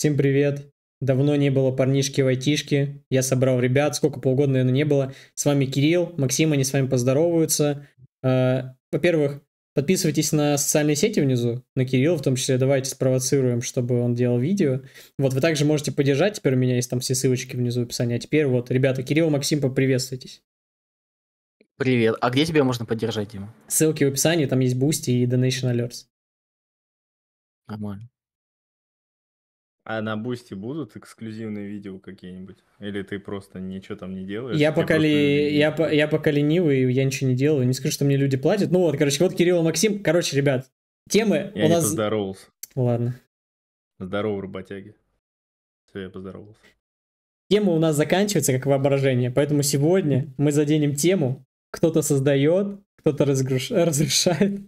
Всем привет! Давно не было парнишки в айтишке. Я собрал ребят, сколько полгода, наверное, не было. С вами Кирилл, Максим, они с вами поздороваются. А, во-первых, подписывайтесь на социальные сети внизу, на Кирилла в том числе. Давайте спровоцируем, чтобы он делал видео. Вот, вы также можете поддержать. Теперь у меня есть там все ссылочки внизу в описании. А теперь вот, ребята, Кирилл, Максим, поприветствуйтесь. Привет. А где тебя можно поддержать, Дима? Ссылки в описании, там есть Boosty и Donation Alerts. Нормально. А на Бусти будут эксклюзивные видео какие-нибудь? Или ты просто ничего там не делаешь? Я пока, ли... я, по... я пока ленивый, я ничего не делаю. Не скажу, что мне люди платят. Ну вот, короче, вот Кирилл и Максим. Короче, ребят, темы я у нас... Я поздоровался. Ладно. Здорово, работяги. Все, я поздоровался. Тема у нас заканчивается как воображение, поэтому сегодня мы заденем тему, кто-то создает, кто-то разгруш... разрешает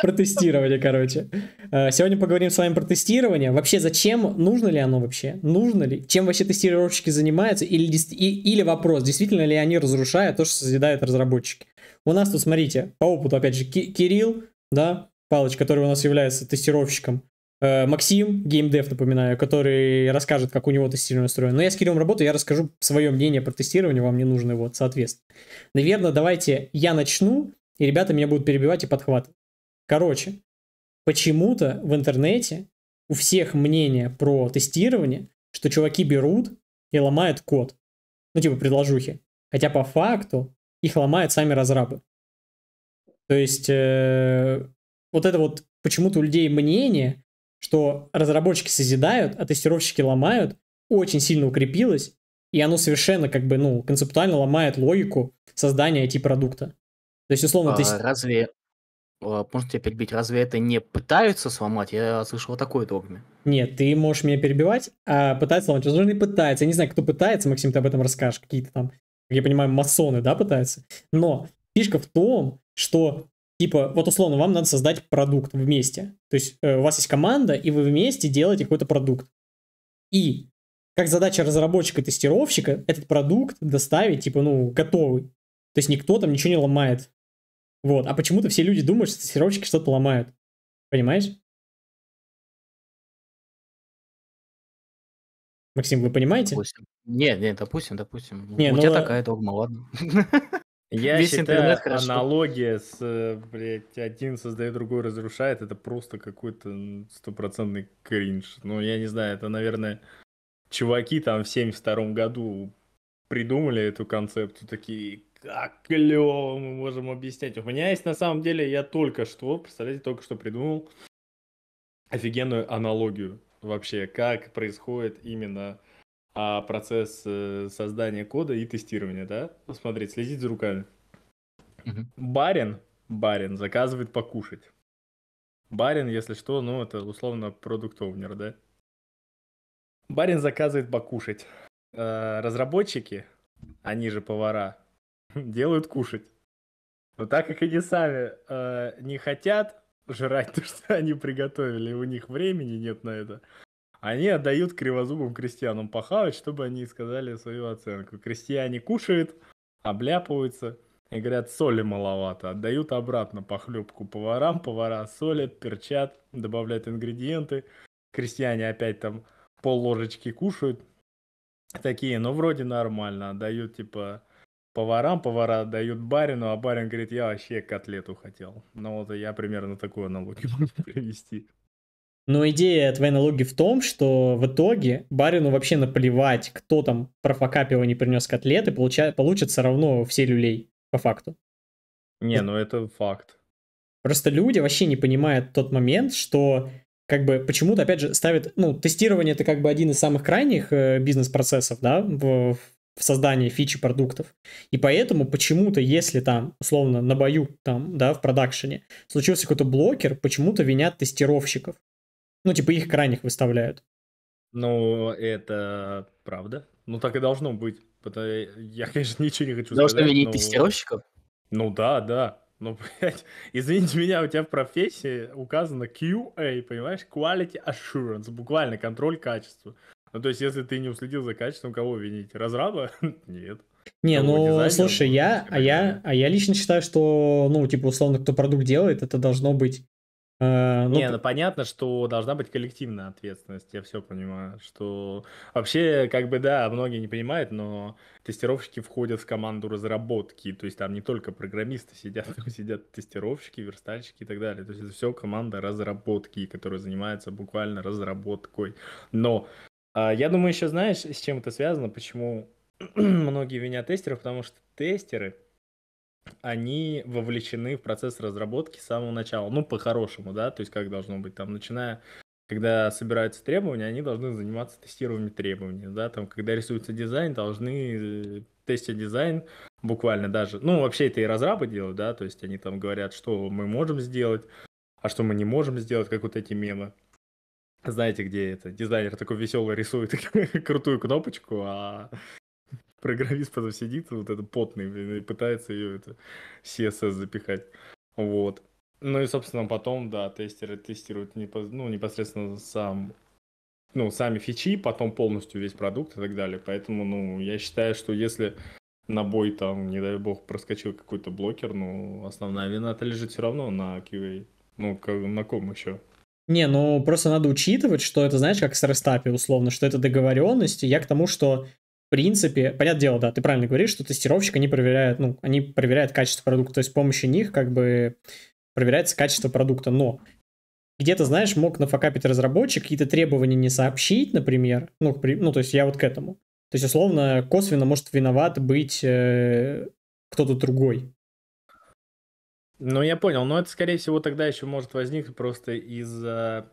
протестирование, короче. Э, сегодня поговорим с вами про тестирование. Вообще, зачем? Нужно ли оно вообще? Нужно ли? Чем вообще тестировщики занимаются? Или, или вопрос, действительно ли они разрушают то, что созидают разработчики? У нас тут, смотрите, по опыту, опять же, Кирилл, да, Палыч, который у нас является тестировщиком, Э, Максим, геймдев, напоминаю, который расскажет, как у него тестирование устроено. Но я с Кириллом работаю, я расскажу свое мнение про тестирование, вам не нужно его, соответственно. Наверное, давайте я начну, и ребята меня будут перебивать и подхватывать. Короче, почему-то в интернете у всех мнение про тестирование, что чуваки берут и ломают код. Ну, типа предложухи. Хотя по факту их ломают сами разрабы. То есть э, вот это вот почему-то у людей мнение, что разработчики созидают, а тестировщики ломают, очень сильно укрепилось, и оно совершенно как бы, ну, концептуально ломает логику создания IT-продукта. То есть, условно, а, ты... Разве, а, можно тебя перебить, разве это не пытаются сломать? Я слышал такое догме. Нет, ты можешь меня перебивать, а пытаются сломать, возможно, и пытаются. Я не знаю, кто пытается, Максим, ты об этом расскажешь, какие-то там, как я понимаю, масоны, да, пытаются. Но фишка в том, что Типа, вот условно, вам надо создать продукт вместе. То есть э, у вас есть команда, и вы вместе делаете какой-то продукт. И как задача разработчика и тестировщика этот продукт доставить, типа, ну, готовый. То есть никто там ничего не ломает. Вот. А почему-то все люди думают, что тестировщики что-то ломают. Понимаешь? Максим, вы понимаете? Допустим. нет, не, допустим, допустим. Не, У ну, тебя э, такая догма, ладно. Я Весь считаю, аналогия с, э, блядь, один создает, другой разрушает, это просто какой-то стопроцентный кринж. Ну, я не знаю, это, наверное, чуваки там в 72-м году придумали эту концепцию, такие, как клево мы можем объяснять. У меня есть, на самом деле, я только что, представляете, только что придумал офигенную аналогию вообще, как происходит именно а процесс э, создания кода и тестирования, да? Ну, Смотреть, следить за руками. Угу. Барин, барин заказывает покушать. Барин, если что, ну это условно продукт овнер, да? Барин заказывает покушать. Э, разработчики, они же повара, делают кушать. Но так как они сами э, не хотят жрать то, что они приготовили, у них времени нет на это, они отдают кривозубым крестьянам похавать, чтобы они сказали свою оценку. Крестьяне кушают, обляпываются и говорят, соли маловато. Отдают обратно похлебку поварам, повара солят, перчат, добавляют ингредиенты. Крестьяне опять там пол ложечки кушают. Такие, ну вроде нормально, отдают типа поварам, повара дают барину, а барин говорит, я вообще котлету хотел. Ну вот я примерно такую аналогию могу привести. Но идея твоей аналогии в том, что в итоге барину вообще наплевать, кто там профокапил и не принес котлеты, получа... получат все равно все люлей, по факту. Не, ну это факт. Просто люди вообще не понимают тот момент, что как бы почему-то, опять же, ставят, ну, тестирование это как бы один из самых крайних э, бизнес-процессов, да, в, в создании фичи продуктов. И поэтому почему-то, если там, условно, на бою там, да, в продакшене случился какой-то блокер, почему-то винят тестировщиков. Ну, типа их крайних выставляют. Ну, это правда. Ну, так и должно быть. Потому... Я, конечно, ничего не хочу Потому сказать. Потому винить но... тестировщиков? Ну да, да. Ну, блядь, извините меня, у тебя в профессии указано QA, понимаешь? Quality Assurance, буквально контроль качества. Ну, то есть, если ты не уследил за качеством, кого винить? Разраба? Нет. Не, ну, слушай, я, ну, а я, а я лично считаю, что, ну, типа, условно, кто продукт делает, это должно быть а, Не, ну понятно, что должна быть коллективная ответственность, я все понимаю, что вообще, как бы, да, многие не понимают, но тестировщики входят в команду разработки, то есть там не только программисты сидят, там сидят тестировщики, верстальщики и так далее, то есть это все команда разработки, которая занимается буквально разработкой, но а, я думаю, еще знаешь, с чем это связано, почему многие винят тестеров, потому что тестеры, они вовлечены в процесс разработки с самого начала. Ну, по-хорошему, да, то есть как должно быть там, начиная когда собираются требования, они должны заниматься тестированием требований, да, там, когда рисуется дизайн, должны э, тестить дизайн буквально даже, ну, вообще это и разрабы делают, да, то есть они там говорят, что мы можем сделать, а что мы не можем сделать, как вот эти мемы. Знаете, где это? Дизайнер такой веселый рисует крутую кнопочку, а программист потом сидит, вот это потный, блин, и пытается ее это CSS запихать. Вот. Ну и, собственно, потом, да, тестеры тестируют непос... ну, непосредственно сам ну, сами фичи, потом полностью весь продукт и так далее. Поэтому, ну, я считаю, что если на бой там, не дай бог, проскочил какой-то блокер, ну, основная вина-то лежит все равно на QA. Ну, как, на ком еще? Не, ну просто надо учитывать, что это, знаешь, как с рестапе условно, что это договоренности. Я к тому, что принципе, понятное дело, да, ты правильно говоришь, что тестировщик, они проверяют, ну, они проверяют качество продукта, то есть с помощью них как бы проверяется качество продукта, но где-то, знаешь, мог нафакапить разработчик, какие-то требования не сообщить, например, ну, при, ну, то есть я вот к этому. То есть, условно, косвенно может виноват быть э, кто-то другой. Ну, я понял, но это, скорее всего, тогда еще может возникнуть просто из-за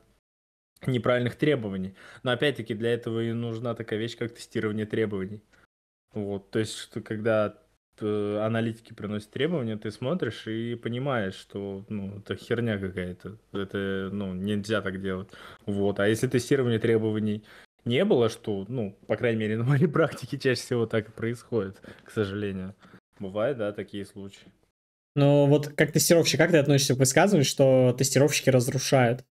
неправильных требований. Но опять-таки для этого и нужна такая вещь, как тестирование требований. Вот, то есть, что когда э, аналитики приносят требования, ты смотришь и понимаешь, что ну, это херня какая-то. Это ну, нельзя так делать. Вот. А если тестирование требований не было, что, ну, по крайней мере, на моей практике чаще всего так и происходит, к сожалению. Бывают, да, такие случаи. Ну вот как тестировщик, как ты относишься к высказыванию, что тестировщики разрушают?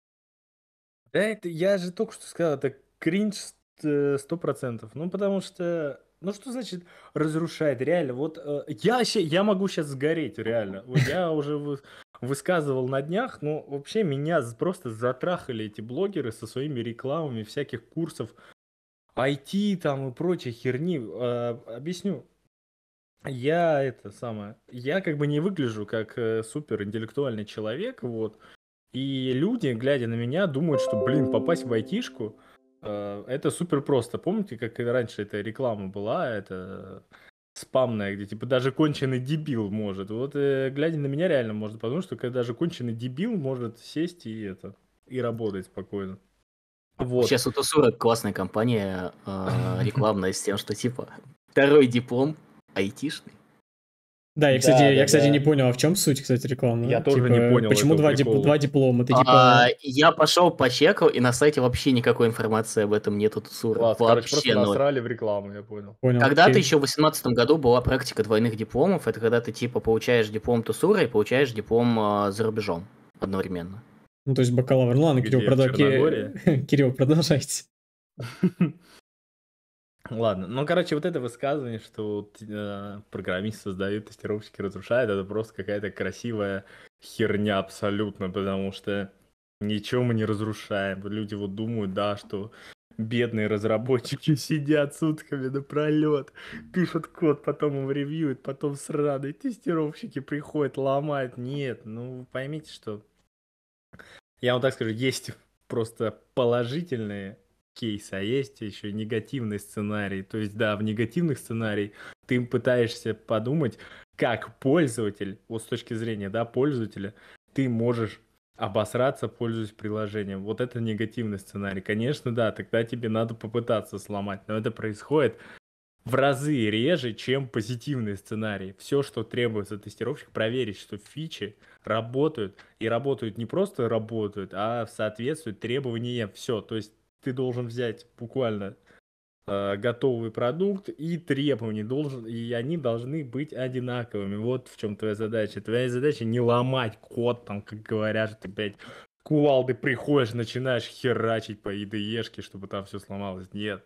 Да, это я же только что сказал, это кринж э, сто процентов. Ну, потому что ну что значит разрушает? Реально, вот э, я вообще, я могу сейчас сгореть, реально. Вот я уже вы, высказывал на днях, но вообще меня просто затрахали эти блогеры со своими рекламами всяких курсов IT там и прочей херни. Э, объясню. Я это самое, я как бы не выгляжу как э, супер интеллектуальный человек, вот. И люди, глядя на меня, думают, что, блин, попасть в айтишку, э, это супер просто. Помните, как раньше эта реклама была, это спамная, где типа даже конченый дебил может. Вот э, глядя на меня, реально можно подумать, что когда даже конченый дебил может сесть и это и работать спокойно. Вот. Сейчас у Тусурок классная компания э, рекламная с тем, что типа второй диплом айтишный. Да, я, кстати, да, я, кстати, да. не понял, а в чем суть, кстати, рекламы? Я типа, тоже не типа, понял. Почему два, дип- два диплома? Ты, а, типа... а, я пошел почекал, и на сайте вообще никакой информации об этом нету Тусура. Класс, вообще короче, просто ноль. насрали в рекламу, я понял. понял когда-то окей. еще в 2018 году была практика двойных дипломов, это когда ты, типа, получаешь диплом Тусура и получаешь диплом э, за рубежом одновременно. Ну, то есть бакалавр. Ну ладно, Кирилл, продав... Кирилл, продолжайте. Ладно, ну, короче, вот это высказывание, что вот, э, программист создают, тестировщики разрушают, это просто какая-то красивая херня абсолютно, потому что ничего мы не разрушаем. Люди вот думают, да, что бедные разработчики сидят сутками напролет, пишут код, потом им ревьюют, потом сраные тестировщики приходят, ломают. Нет, ну, поймите, что... Я вам так скажу, есть просто положительные кейс, а есть еще негативный сценарий. То есть, да, в негативных сценариях ты пытаешься подумать, как пользователь, вот с точки зрения, да, пользователя, ты можешь обосраться, пользуясь приложением. Вот это негативный сценарий. Конечно, да, тогда тебе надо попытаться сломать, но это происходит в разы реже, чем позитивные сценарии. Все, что требуется тестировщик, проверить, что фичи работают. И работают не просто работают, а соответствуют требованиям. Все, то есть ты должен взять буквально э, готовый продукт и требования должен, и они должны быть одинаковыми. Вот в чем твоя задача. Твоя задача не ломать код, там, как говорят, что ты, блядь, кувалды приходишь, начинаешь херачить по ИДЕшке, чтобы там все сломалось. Нет.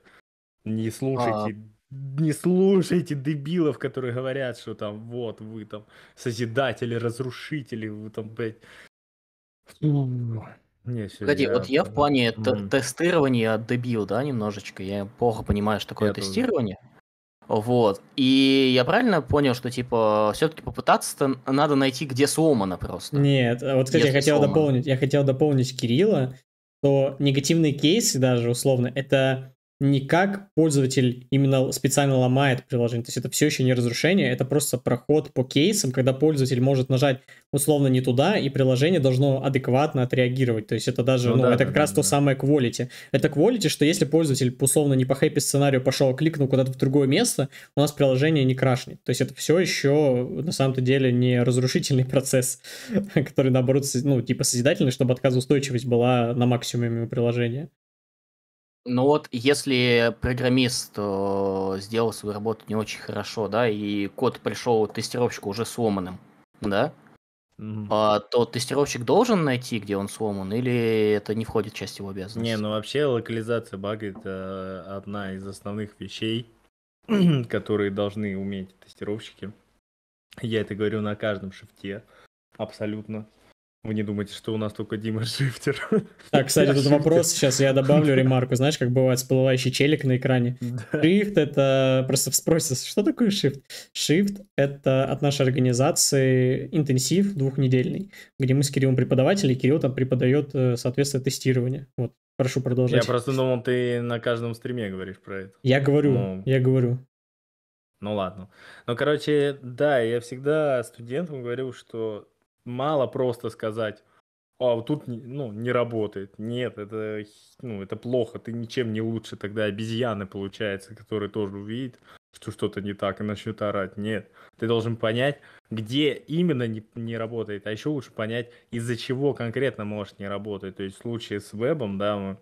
Не слушайте, А-а-а. не слушайте дебилов, которые говорят, что там вот вы там созидатели, разрушители, вы там, блядь, не, Погоди, вот я в плане mm. тестирования дебил, да, немножечко. Я плохо понимаю, что такое я тестирование. Тоже. Вот. И я правильно понял, что типа все-таки попытаться-то надо найти, где сломано просто. Нет, а вот кстати, где я хотел сломано. дополнить, я хотел дополнить Кирилла, То негативные кейсы даже условно это не как пользователь именно специально ломает приложение. То есть это все еще не разрушение, это просто проход по кейсам, когда пользователь может нажать условно не туда, и приложение должно адекватно отреагировать. То есть это даже, ну, ну да, это как да, раз да. то самое quality. Это quality, что если пользователь условно не по хэппи сценарию пошел, а кликнул куда-то в другое место, у нас приложение не крашнет. То есть это все еще на самом-то деле не разрушительный процесс, который наоборот, ну, типа созидательный, чтобы отказоустойчивость была на максимуме приложения. Ну вот, если программист э, сделал свою работу не очень хорошо, да, и код пришел тестировщику уже сломанным, да, mm-hmm. а, то тестировщик должен найти, где он сломан, или это не входит в часть его обязанностей? Не, ну вообще локализация бага это одна из основных вещей, которые должны уметь тестировщики. Я это говорю на каждом шифте, абсолютно. Вы не думаете, что у нас только Дима Шифтер. Так, кстати, я тут вопрос, сейчас я добавлю ремарку. Знаешь, как бывает всплывающий челик на экране? Да. Shift это... Просто спросится, что такое Shift? Shift это от нашей организации интенсив двухнедельный, где мы с Кириллом преподаватели, и Кирилл там преподает, э, соответственно, тестирование. Вот, прошу продолжать. Я просто думал, ты на каждом стриме говоришь про это. Я говорю, ну. я говорю. Ну ладно. Ну, короче, да, я всегда студентам говорил, что мало просто сказать, а вот тут ну, не работает. Нет, это, ну, это плохо, ты ничем не лучше тогда обезьяны, получается, которые тоже увидят, что что-то не так и начнут орать. Нет, ты должен понять, где именно не, не работает, а еще лучше понять, из-за чего конкретно может не работать. То есть в случае с вебом, да,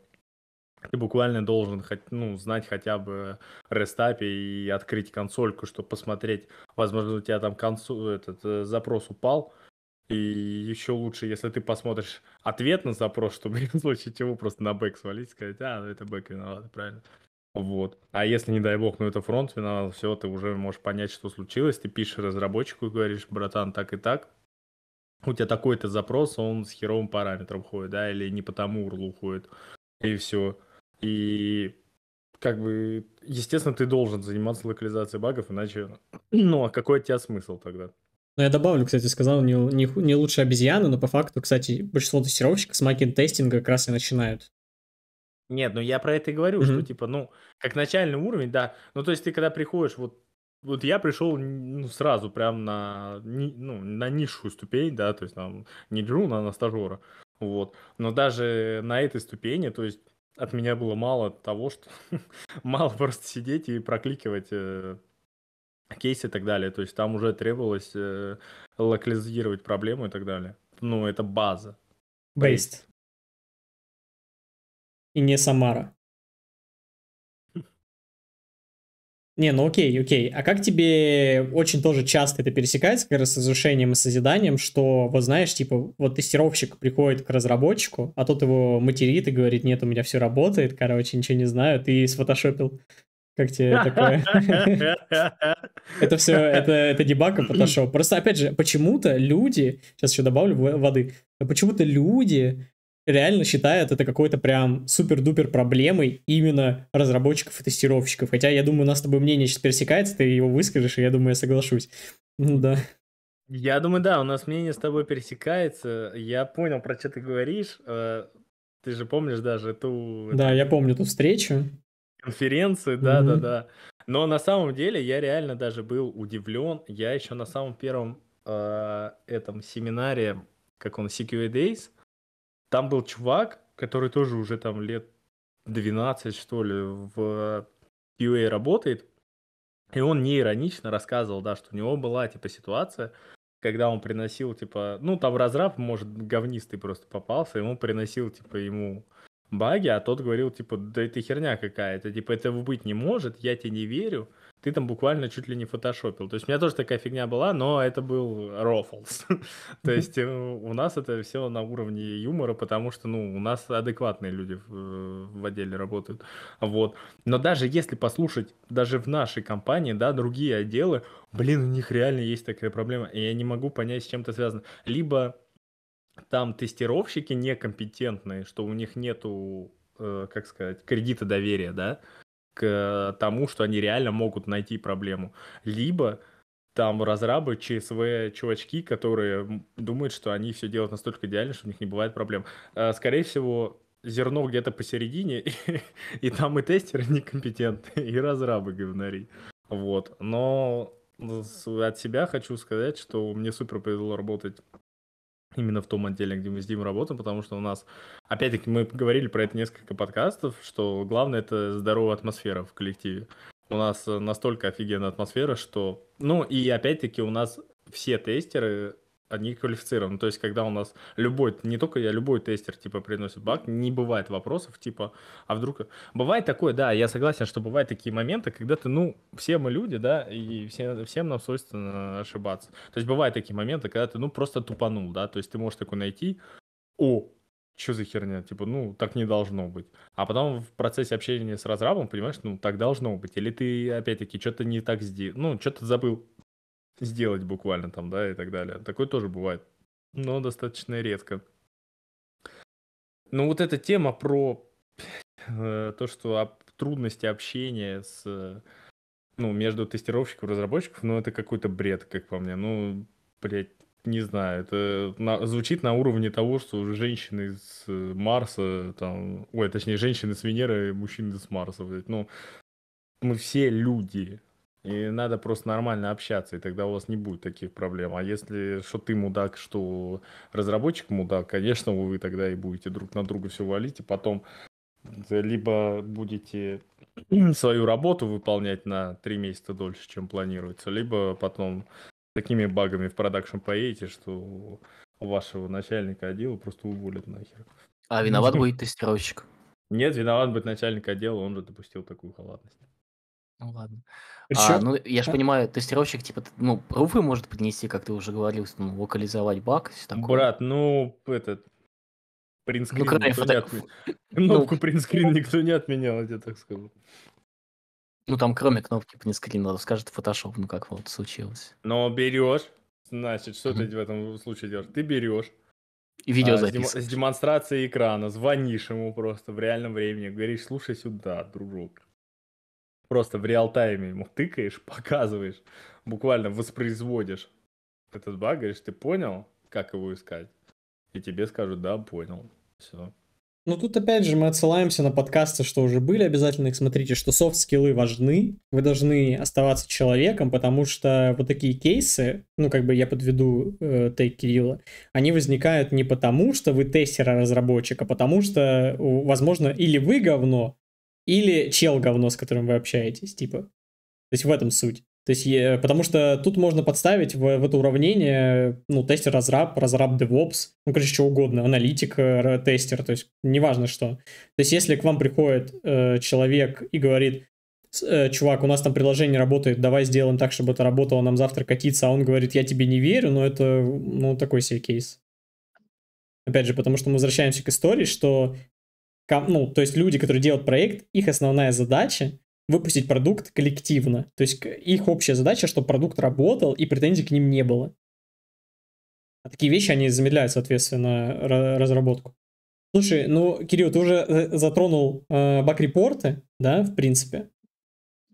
ты буквально должен ну, знать хотя бы рестапе и открыть консольку, чтобы посмотреть, возможно, у тебя там консоль, этот э, запрос упал, и еще лучше, если ты посмотришь ответ на запрос, чтобы в случае чего просто на бэк свалить и сказать, а, ну, это бэк виноват, правильно. Вот. А если, не дай бог, ну это фронт виноват, все, ты уже можешь понять, что случилось. Ты пишешь разработчику и говоришь, братан, так и так. У тебя такой-то запрос, он с херовым параметром ходит, да, или не по тому урлу ходит. И все. И как бы, естественно, ты должен заниматься локализацией багов, иначе, ну, а какой у тебя смысл тогда? Но ну, я добавлю, кстати, сказал, не, не, не лучше обезьяны, но по факту, кстати, большинство тестировщиков с макин тестинга как раз и начинают. Нет, ну я про это и говорю, mm-hmm. что типа, ну, как начальный уровень, да. Ну, то есть ты когда приходишь, вот, вот я пришел ну, сразу прям на, ну, на низшую ступень, да, то есть там не джуна, а на стажера. Вот. Но даже на этой ступени, то есть от меня было мало того, что мало просто сидеть и прокликивать э, кейсы и так далее. То есть там уже требовалось э, локализировать проблему и так далее. Ну, это база. Based. И не Самара. Не, ну окей, окей. А как тебе очень тоже часто это пересекается, как раз с разрушением и созиданием, что, вот знаешь, типа, вот тестировщик приходит к разработчику, а тот его материт и говорит, нет, у меня все работает, короче, ничего не знаю, ты сфотошопил как тебе такое? Это все, это, это дебаг и фотошоп. Просто, опять же, почему-то люди, сейчас еще добавлю воды, почему-то люди реально считают это какой-то прям супер-дупер проблемой именно разработчиков и тестировщиков. Хотя, я думаю, у нас с тобой мнение сейчас пересекается, ты его выскажешь, и я думаю, я соглашусь. Ну да. Я думаю, да, у нас мнение с тобой пересекается. Я понял, про что ты говоришь. Э, ты же помнишь даже ту... Да, я помню ту встречу конференции, да, да, да. Но на самом деле я реально даже был удивлен. Я еще на самом первом э, этом семинаре, как он, CQA Days, там был чувак, который тоже уже там лет 12, что ли, в QA работает. И он не иронично рассказывал, да, что у него была, типа, ситуация, когда он приносил, типа, ну, там разраб, может, говнистый просто попался, ему приносил, типа, ему баги, а тот говорил, типа, да это херня какая-то, типа, этого быть не может, я тебе не верю. Ты там буквально чуть ли не фотошопил. То есть у меня тоже такая фигня была, но это был рофлс. То есть э, у нас это все на уровне юмора, потому что, ну, у нас адекватные люди э, в отделе работают. Вот. Но даже если послушать, даже в нашей компании, да, другие отделы, блин, у них реально есть такая проблема, и я не могу понять, с чем это связано. Либо там тестировщики некомпетентные, что у них нету, э, как сказать, кредита доверия, да, к тому, что они реально могут найти проблему. Либо там разрабы, ЧСВ, чувачки, которые думают, что они все делают настолько идеально, что у них не бывает проблем. Э, скорее всего, зерно где-то посередине, и, и там и тестеры некомпетентные, и разрабы говнари. Вот. Но от себя хочу сказать, что мне супер повезло работать именно в том отделе, где мы с Димой работаем, потому что у нас, опять-таки, мы говорили про это несколько подкастов, что главное это здоровая атмосфера в коллективе. У нас э, настолько офигенная атмосфера, что... Ну и опять-таки у нас все тестеры они квалифицированы. То есть, когда у нас любой, не только я, любой тестер, типа, приносит баг, не бывает вопросов, типа, а вдруг... Бывает такое, да, я согласен, что бывают такие моменты, когда ты, ну, все мы люди, да, и все, всем нам свойственно ошибаться. То есть, бывают такие моменты, когда ты, ну, просто тупанул, да, то есть, ты можешь такой найти, о, что за херня, типа, ну, так не должно быть. А потом в процессе общения с разрабом понимаешь, ну, так должно быть. Или ты, опять-таки, что-то не так сделал, ну, что-то забыл сделать буквально там, да, и так далее. Такое тоже бывает, но достаточно редко. Но ну, вот эта тема про э, то, что об, трудности общения с, ну, между тестировщиков и разработчиков, ну, это какой-то бред, как по мне. Ну, блядь, не знаю, это на, звучит на уровне того, что женщины с Марса, там, ой, точнее, женщины с Венеры и мужчины с Марса, блядь, ну, мы все люди, и надо просто нормально общаться, и тогда у вас не будет таких проблем. А если что ты мудак, что разработчик мудак, конечно, вы тогда и будете друг на друга все валить, и потом либо будете свою работу выполнять на три месяца дольше, чем планируется, либо потом такими багами в продакшн поедете, что вашего начальника отдела просто уволят нахер. А виноват будет тестировщик? Нет, виноват будет начальник отдела, он же допустил такую халатность. Ну ладно. Причем... А, ну, я же понимаю, тестировщик, типа, ну, пруфы может поднести, как ты уже говорил, ну, локализовать баг, все такое. Брат, ну, этот, ну, принтскрин ну, крайне, никто фото... не отменял. Кнопку принтскрин никто не отменял, я тебе так скажу. Ну, там кроме кнопки принтскрин, надо скажет фотошоп, ну, как вот случилось. Но берешь, значит, что ты в этом случае делаешь? Ты берешь, и видео а, с, с демонстрацией экрана, звонишь ему просто в реальном времени, говоришь, слушай сюда, дружок просто в реал-тайме ему тыкаешь, показываешь, буквально воспроизводишь этот баг, говоришь, ты понял, как его искать? И тебе скажут, да, понял. Все. Ну тут опять же мы отсылаемся на подкасты, что уже были, обязательно их смотрите, что софт-скиллы важны, вы должны оставаться человеком, потому что вот такие кейсы, ну как бы я подведу э, тейк Кирилла, они возникают не потому, что вы тестера-разработчика, потому что, возможно, или вы говно, или чел говно, с которым вы общаетесь, типа. То есть в этом суть. То есть, потому что тут можно подставить в, в это уравнение, ну, тестер разраб, разраб DevOps, ну, короче, что угодно, аналитик, э, тестер, то есть, неважно что. То есть, если к вам приходит э, человек и говорит, э, чувак, у нас там приложение работает, давай сделаем так, чтобы это работало, нам завтра катиться, а он говорит, я тебе не верю, но ну, это, ну, такой себе кейс. Опять же, потому что мы возвращаемся к истории, что ну, то есть люди, которые делают проект, их основная задача выпустить продукт коллективно. То есть их общая задача, чтобы продукт работал и претензий к ним не было. А такие вещи, они замедляют, соответственно, разработку. Слушай, ну, Кирилл, ты уже э, затронул э, баг-репорты, да, в принципе.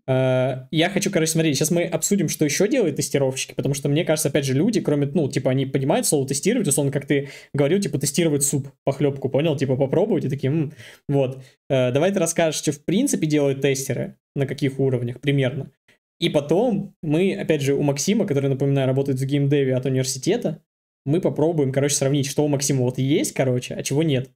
Э, я хочу, короче, смотреть, сейчас мы обсудим, что еще делают тестировщики, потому что, мне кажется, опять же, люди, кроме, ну, типа, они понимают слово тестировать, условно, как ты говорил, типа, тестировать суп, похлебку, понял? Типа, попробовать и такие, вот. Э, давай ты расскажешь, что, в принципе, делают тестеры, на каких уровнях примерно. И потом мы, опять же, у Максима, который, напоминаю, работает в геймдеве от университета, мы попробуем, короче, сравнить, что у Максима вот есть, короче, а чего нет.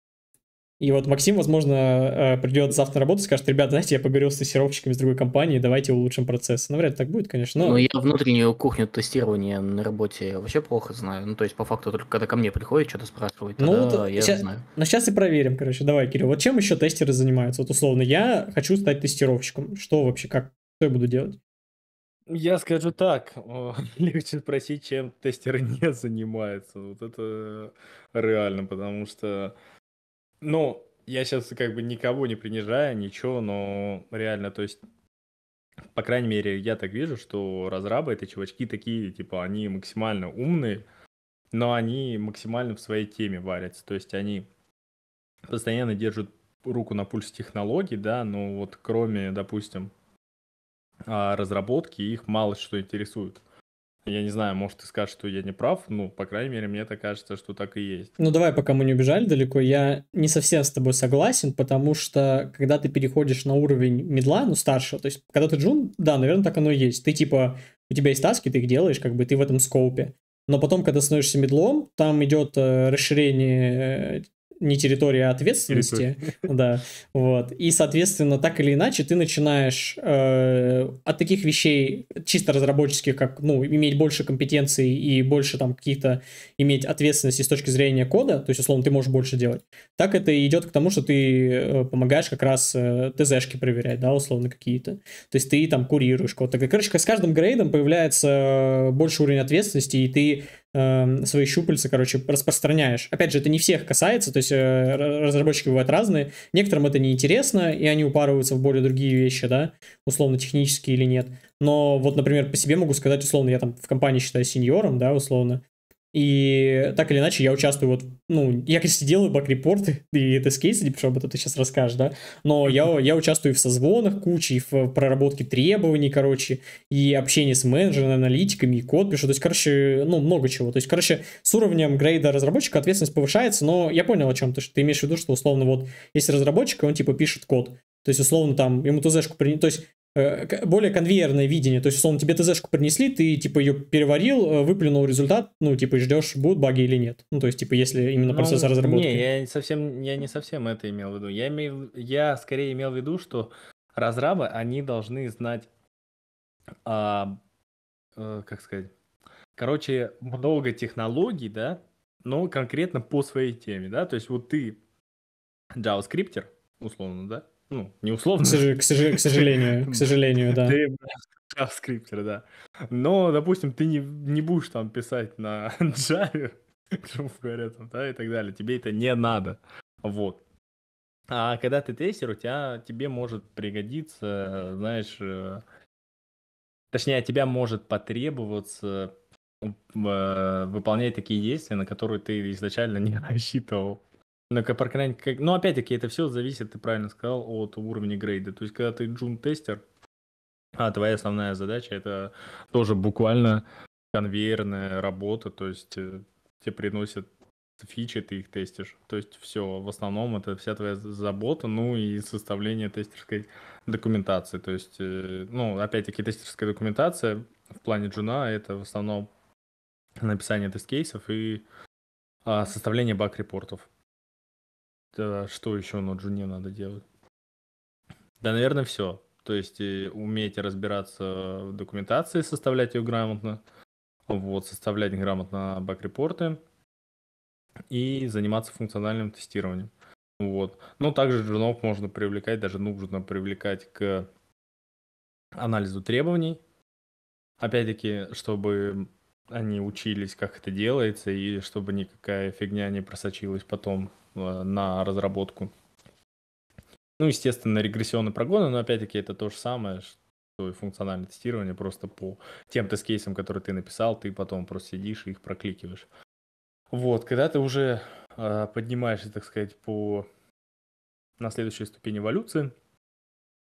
И вот Максим, возможно, э, придет завтра на работу и скажет, ребята, знаете, я поговорил с тестировщиками с другой компании, давайте улучшим процесс. Ну, вряд ли так будет, конечно. Но... Ну, я внутреннюю кухню тестирования на работе вообще плохо знаю. Ну, то есть, по факту, только когда ко мне приходит, что-то спрашивает, ну, вот э, я щас... знаю. Ну, сейчас и проверим, короче. Давай, Кирилл, вот чем еще тестеры занимаются? Вот, условно, я хочу стать тестировщиком. Что вообще, как, что я буду делать? Я скажу так, легче спросить, чем тестеры не занимаются. Вот это э, реально, потому что ну, я сейчас как бы никого не принижаю, ничего, но реально, то есть, по крайней мере, я так вижу, что разрабы, это чувачки такие, типа, они максимально умные, но они максимально в своей теме варятся. То есть они постоянно держат руку на пульс технологий, да, но вот кроме, допустим, а, разработки, их мало что интересует. Я не знаю, может, ты скажешь, что я не прав, ну, по крайней мере, мне это кажется, что так и есть. Ну, давай, пока мы не убежали далеко, я не совсем с тобой согласен, потому что, когда ты переходишь на уровень медла, ну, старшего, то есть, когда ты джун, да, наверное, так оно и есть. Ты, типа, у тебя есть таски, ты их делаешь, как бы ты в этом скоупе. Но потом, когда становишься медлом, там идет э, расширение э, не территория, а ответственности, да, вот, и, соответственно, так или иначе ты начинаешь э, от таких вещей чисто разработческих, как, ну, иметь больше компетенций и больше там каких-то, иметь ответственности с точки зрения кода, то есть, условно, ты можешь больше делать, так это идет к тому, что ты э, помогаешь как раз э, ТЗшки проверять, да, условно, какие-то, то есть ты там курируешь код, так, короче, с каждым грейдом появляется э, больше уровень ответственности, и ты Эм, свои щупальца, короче, распространяешь. Опять же, это не всех касается, то есть э, разработчики бывают разные. Некоторым это неинтересно, и они упарываются в более другие вещи, да, условно технические или нет. Но вот, например, по себе могу сказать, условно, я там в компании считаю сеньором, да, условно, и так или иначе я участвую вот, ну, я, конечно, делаю баг-репорты и тест-кейсы, что об этом ты сейчас расскажешь, да, но я, я участвую в созвонах куче, в проработке требований, короче, и общении с менеджерами, аналитиками, и код пишу, то есть, короче, ну, много чего. То есть, короче, с уровнем грейда разработчика ответственность повышается, но я понял о чем то, что ты имеешь в виду, что условно вот, если разработчик, он типа пишет код, то есть, условно, там, ему тз-шку принесли, то есть, Э, более конвейерное видение, то есть, условно, тебе ТЗ-шку принесли, ты, типа, ее переварил, э, выплюнул результат, ну, типа, ждешь, будут баги или нет. Ну, то есть, типа, если именно ну, процесс разработки. Не, я совсем, я не совсем это имел в виду. Я, имел, я скорее имел в виду, что разрабы, они должны знать, а, э, как сказать, короче, много технологий, да, но конкретно по своей теме, да, то есть, вот ты JavaScript, условно, да, ну, не условно. К, сож... к, сож... к сожалению, к сожалению, да. Ты JavaScript, да. Но, допустим, ты не, не будешь там писать на Java, грубо говоря, там, да, и так далее. Тебе это не надо. Вот. А когда ты тестер, у тебя, тебе может пригодиться, знаешь, э, точнее, тебя может потребоваться э, выполнять такие действия, на которые ты изначально не рассчитывал на по крайней мере, но опять-таки это все зависит, ты правильно сказал, от уровня грейда. То есть, когда ты джун-тестер, а твоя основная задача это тоже буквально конвейерная работа, то есть э, тебе приносят фичи, ты их тестишь. То есть все, в основном это вся твоя забота, ну и составление тестерской документации. То есть, э, ну, опять-таки, тестерская документация в плане джуна это в основном написание тест-кейсов и а, составление баг-репортов. Да, что еще на джуне надо делать? Да, наверное, все. То есть э, уметь разбираться в документации, составлять ее грамотно, вот, составлять грамотно бак-репорты и заниматься функциональным тестированием. Вот. Но ну, также джунов можно привлекать, даже нужно привлекать к анализу требований. Опять-таки, чтобы они учились, как это делается, и чтобы никакая фигня не просочилась потом Э, на разработку. Ну, естественно, регрессионные прогоны, но опять-таки это то же самое, что и функциональное тестирование, просто по тем тест-кейсам, которые ты написал, ты потом просто сидишь и их прокликиваешь. Вот, когда ты уже э, поднимаешься, так сказать, по на следующей ступени эволюции,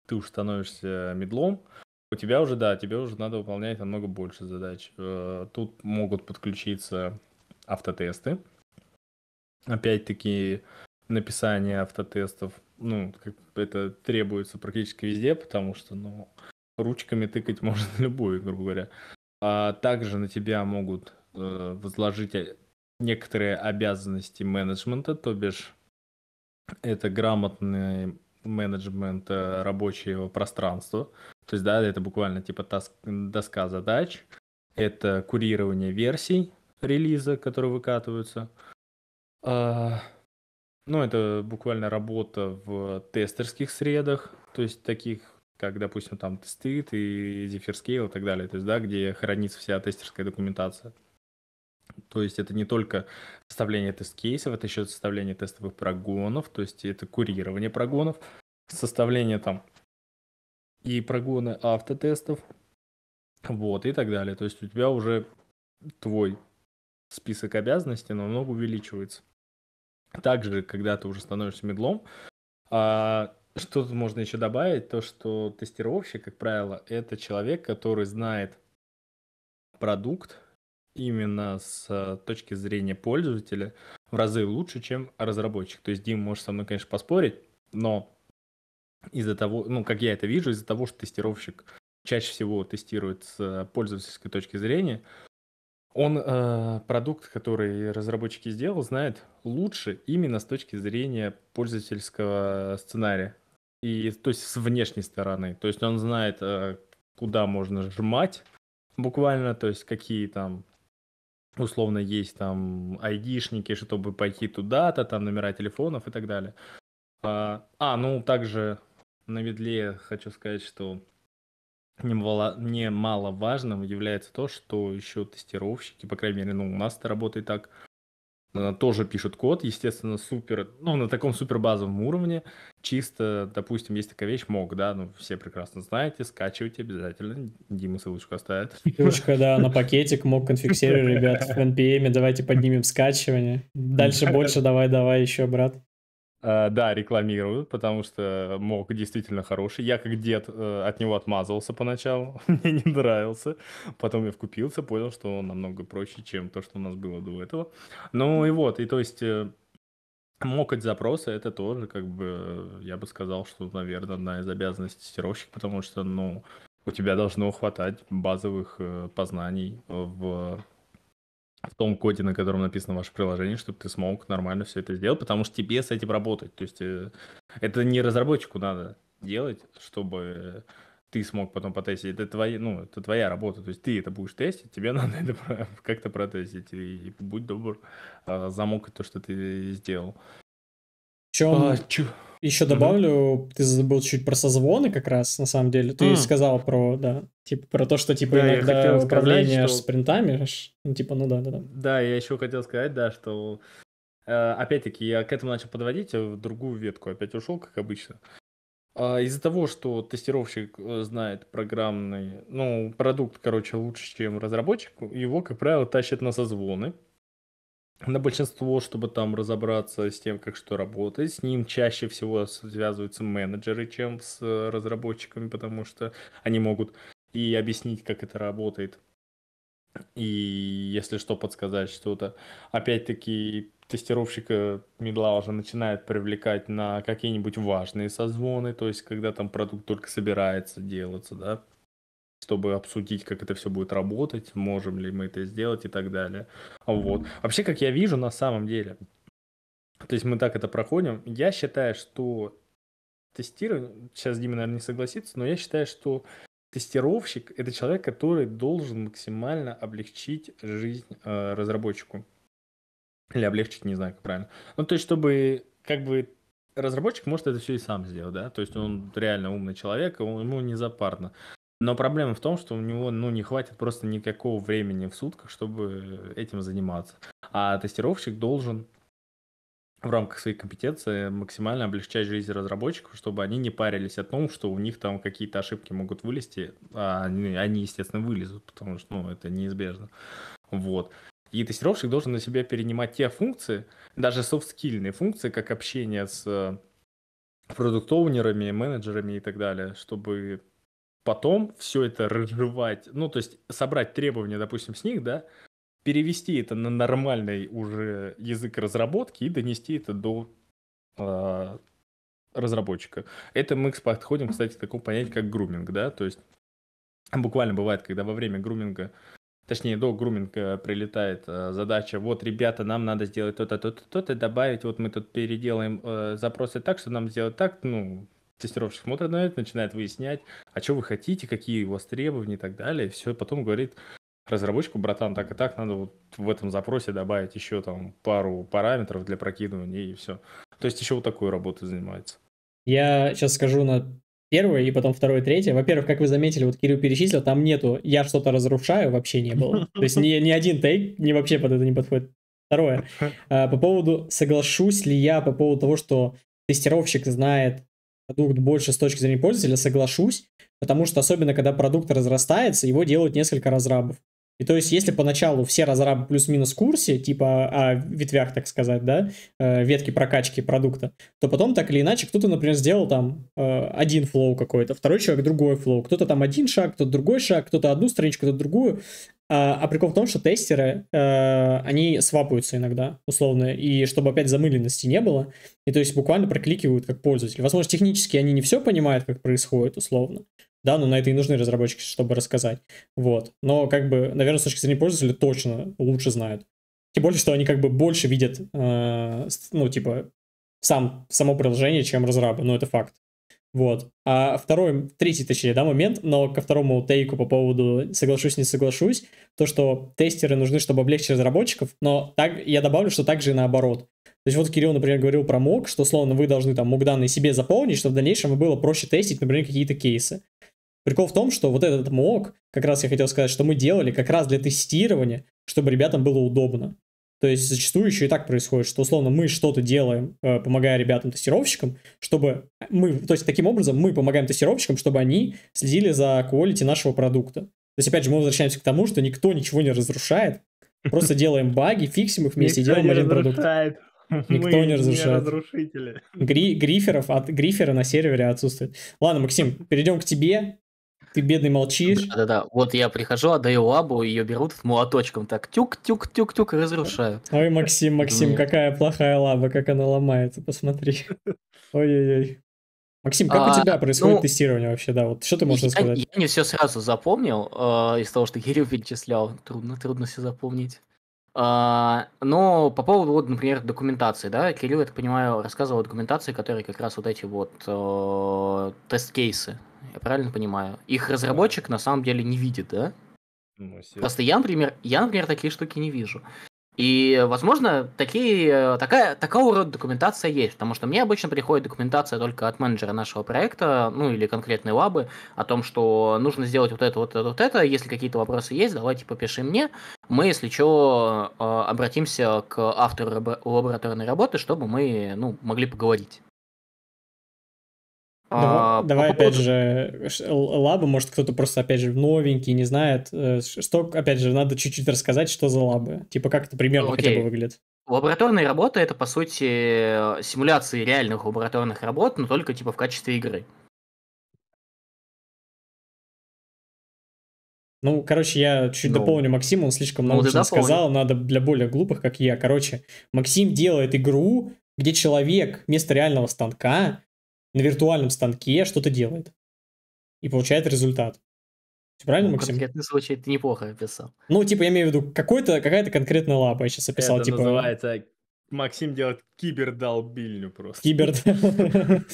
ты уже становишься медлом, у тебя уже, да, тебе уже надо выполнять намного больше задач. Э, тут могут подключиться автотесты, опять-таки, написание автотестов, ну, это требуется практически везде, потому что, ну, ручками тыкать можно любую, грубо говоря. А также на тебя могут э, возложить некоторые обязанности менеджмента, то бишь это грамотный менеджмент э, рабочего пространства. То есть, да, это буквально типа таск, доска задач, это курирование версий релиза, которые выкатываются – а, ну, это буквально работа в тестерских средах, то есть таких, как, допустим, там тестит и Zephyr и так далее, то есть, да, где хранится вся тестерская документация. То есть это не только составление тест-кейсов, это еще составление тестовых прогонов, то есть это курирование прогонов, составление там и прогоны автотестов, вот, и так далее. То есть у тебя уже твой список обязанностей намного увеличивается также, когда ты уже становишься медлом. А, что тут можно еще добавить? То, что тестировщик, как правило, это человек, который знает продукт именно с э, точки зрения пользователя в разы лучше, чем разработчик. То есть, Дим, может со мной, конечно, поспорить, но из-за того, ну, как я это вижу, из-за того, что тестировщик чаще всего тестирует с э, пользовательской точки зрения, он э, продукт, который разработчики сделал, знает лучше именно с точки зрения пользовательского э, сценария. И, то есть с внешней стороны. То есть он знает, э, куда можно жмать буквально, то есть какие там условно есть там айдишники, чтобы пойти туда-то, там номера телефонов и так далее. А, а ну также на видле хочу сказать, что немаловажным является то, что еще тестировщики, по крайней мере, ну, у нас это работает так, тоже пишут код, естественно, супер, ну, на таком супер базовом уровне, чисто, допустим, есть такая вещь, мог, да, ну, все прекрасно знаете, скачивайте обязательно, Дима ссылочку оставит. Ссылочка, да, на пакетик, мог конфигсирую, ребят, в NPM, давайте поднимем скачивание, дальше больше, давай, давай, еще, брат. Э, да, рекламируют, потому что мок действительно хороший. Я как дед э, от него отмазывался поначалу, мне не нравился. Потом я вкупился, понял, что он намного проще, чем то, что у нас было до этого. Ну и вот, и то есть э, мокать запросы, это тоже, как бы, я бы сказал, что, наверное, одна из обязанностей тестировщика, потому что, ну, у тебя должно хватать базовых познаний в в том коде, на котором написано ваше приложение, чтобы ты смог нормально все это сделать, потому что тебе с этим работать. То есть э, это не разработчику надо делать, чтобы э, ты смог потом потестить. Это твоя, ну, это твоя работа. То есть ты это будешь тестить, тебе надо это как-то протестить. И будь добр, а, замок то, что ты э, сделал. Причем а, чу... еще добавлю, mm ты забыл чуть про созвоны как раз, на самом деле. Ты mm. сказал про, да, типа про то, что типа да, иногда управление что... спринтами, ну типа, ну да, да, да. Да, я еще хотел сказать, да, что э, опять-таки я к этому начал подводить, а в другую ветку опять ушел, как обычно. А, из-за того, что тестировщик э, знает программный, ну, продукт, короче, лучше, чем разработчик, его, как правило, тащат на созвоны на большинство, чтобы там разобраться с тем, как что работает. С ним чаще всего связываются менеджеры, чем с э, разработчиками, потому что они могут и объяснить, как это работает. И если что, подсказать что-то. Опять-таки, тестировщика медла уже начинает привлекать на какие-нибудь важные созвоны, то есть когда там продукт только собирается делаться, да, чтобы обсудить, как это все будет работать, можем ли мы это сделать и так далее. Вот. Вообще, как я вижу, на самом деле, то есть мы так это проходим, я считаю, что тестирование, сейчас Дима, наверное, не согласится, но я считаю, что тестировщик — это человек, который должен максимально облегчить жизнь э, разработчику. Или облегчить, не знаю, как правильно. Ну, то есть, чтобы как бы разработчик может это все и сам сделать, да, то есть он реально умный человек, ему не запарно. Но проблема в том, что у него ну, не хватит просто никакого времени в сутках, чтобы этим заниматься. А тестировщик должен в рамках своей компетенции максимально облегчать жизнь разработчиков, чтобы они не парились о том, что у них там какие-то ошибки могут вылезти, а они, они естественно, вылезут, потому что ну, это неизбежно. Вот. И тестировщик должен на себя перенимать те функции, даже софт-скильные функции, как общение с э, продуктованерами, менеджерами и так далее, чтобы потом все это разрывать, ну, то есть собрать требования, допустим, с них, да, перевести это на нормальный уже язык разработки и донести это до э, разработчика. Это мы подходим, кстати, к такому понятию, как груминг, да, то есть буквально бывает, когда во время груминга, точнее, до груминга прилетает э, задача, вот, ребята, нам надо сделать то-то, то-то, то-то, добавить, вот мы тут переделаем э, запросы так, что нам сделать так, ну, тестировщик смотрит на это, начинает выяснять, а что вы хотите, какие у вас требования и так далее. все, потом говорит разработчику, братан, так и так, надо вот в этом запросе добавить еще там пару параметров для прокидывания и все. То есть еще вот такую работу занимается. Я сейчас скажу на первое и потом второе, третье. Во-первых, как вы заметили, вот Кирилл перечислил, там нету «я что-то разрушаю» вообще не было. То есть ни, ни один тейк не вообще под это не подходит. Второе. А, по поводу, соглашусь ли я по поводу того, что тестировщик знает продукт больше с точки зрения пользователя, соглашусь, потому что особенно когда продукт разрастается, его делают несколько разрабов. И то есть, если поначалу все разрабы плюс-минус в курсе, типа о ветвях, так сказать, да, э, ветки прокачки продукта, то потом так или иначе кто-то, например, сделал там э, один флоу какой-то, второй человек другой флоу, кто-то там один шаг, кто-то другой шаг, кто-то одну страничку, кто-то другую, а, а прикол в том, что тестеры, э, они свапаются иногда, условно, и чтобы опять замыленности не было, и то есть буквально прокликивают как пользователь. Возможно, технически они не все понимают, как происходит, условно, да, но на это и нужны разработчики, чтобы рассказать, вот. Но, как бы, наверное, с точки зрения пользователя точно лучше знают. Тем более, что они как бы больше видят, э, ну, типа, сам, само приложение, чем разрабы, ну, это факт. Вот. А второй, третий, точнее, да, момент, но ко второму тейку по поводу соглашусь, не соглашусь, то, что тестеры нужны, чтобы облегчить разработчиков, но так, я добавлю, что также и наоборот. То есть вот Кирилл, например, говорил про МОК, что словно вы должны там МОК данные себе заполнить, чтобы в дальнейшем было проще тестить, например, какие-то кейсы. Прикол в том, что вот этот МОК, как раз я хотел сказать, что мы делали как раз для тестирования, чтобы ребятам было удобно. То есть зачастую еще и так происходит, что условно мы что-то делаем, э, помогая ребятам-тестировщикам, чтобы мы, то есть таким образом мы помогаем тестировщикам, чтобы они следили за quality нашего продукта. То есть опять же мы возвращаемся к тому, что никто ничего не разрушает, просто делаем баги, фиксим их вместе и делаем один продукт. Никто не разрушает. Не разрушители. Гри- гриферов от грифера на сервере отсутствует. Ладно, Максим, перейдем к тебе. Ты бедный молчишь. Да-да-да. Вот я прихожу, отдаю лабу, ее берут молоточком так тюк-тюк-тюк-тюк разрушают. Ой, Максим, Максим, какая плохая лаба, как она ломается, посмотри. Ой-ой-ой. Максим, как а, у тебя происходит ну, тестирование вообще, да? Вот что ты можешь я, сказать? Я не все сразу запомнил э, из того, что Кирилл перечислял. Трудно, трудно все запомнить. А, но по поводу, вот, например, документации, да, Кирилл, я так понимаю, рассказывал о документации, которые как раз вот эти вот э, тест-кейсы, я правильно понимаю? Их разработчик на самом деле не видит, да? Ну, Просто я, например, я, например, такие штуки не вижу. И, возможно, такие, такая, такого рода документация есть, потому что мне обычно приходит документация только от менеджера нашего проекта, ну или конкретной лабы, о том, что нужно сделать вот это, вот это, вот это, если какие-то вопросы есть, давайте попиши мне, мы, если что, э, обратимся к автору лабораторной работы, чтобы мы ну, могли поговорить. Давай, ну, а, давай по опять же, лабы, может, кто-то просто, опять же, новенький, не знает. Э, что, опять же, надо чуть-чуть рассказать, что за лабы. Типа, как это примерно Окей. Ну, хотя бы выглядит. Лабораторные работы это, по сути, э, симуляции реальных лабораторных работ, но только, типа, в качестве игры. Ну, короче, я чуть ну, дополню Максима, он слишком ну, много ну, сказал, надо для более глупых, как я. Короче, Максим делает игру, где человек вместо реального станка на виртуальном станке что-то делает и получает результат. Все правильно, ну, Максим? Конкретный случай ты неплохо описал. Ну, типа, я имею в виду, какой-то, какая-то конкретная лапа я сейчас описал. Это типа... называется Максим делает кибердолбильню просто. Кибер...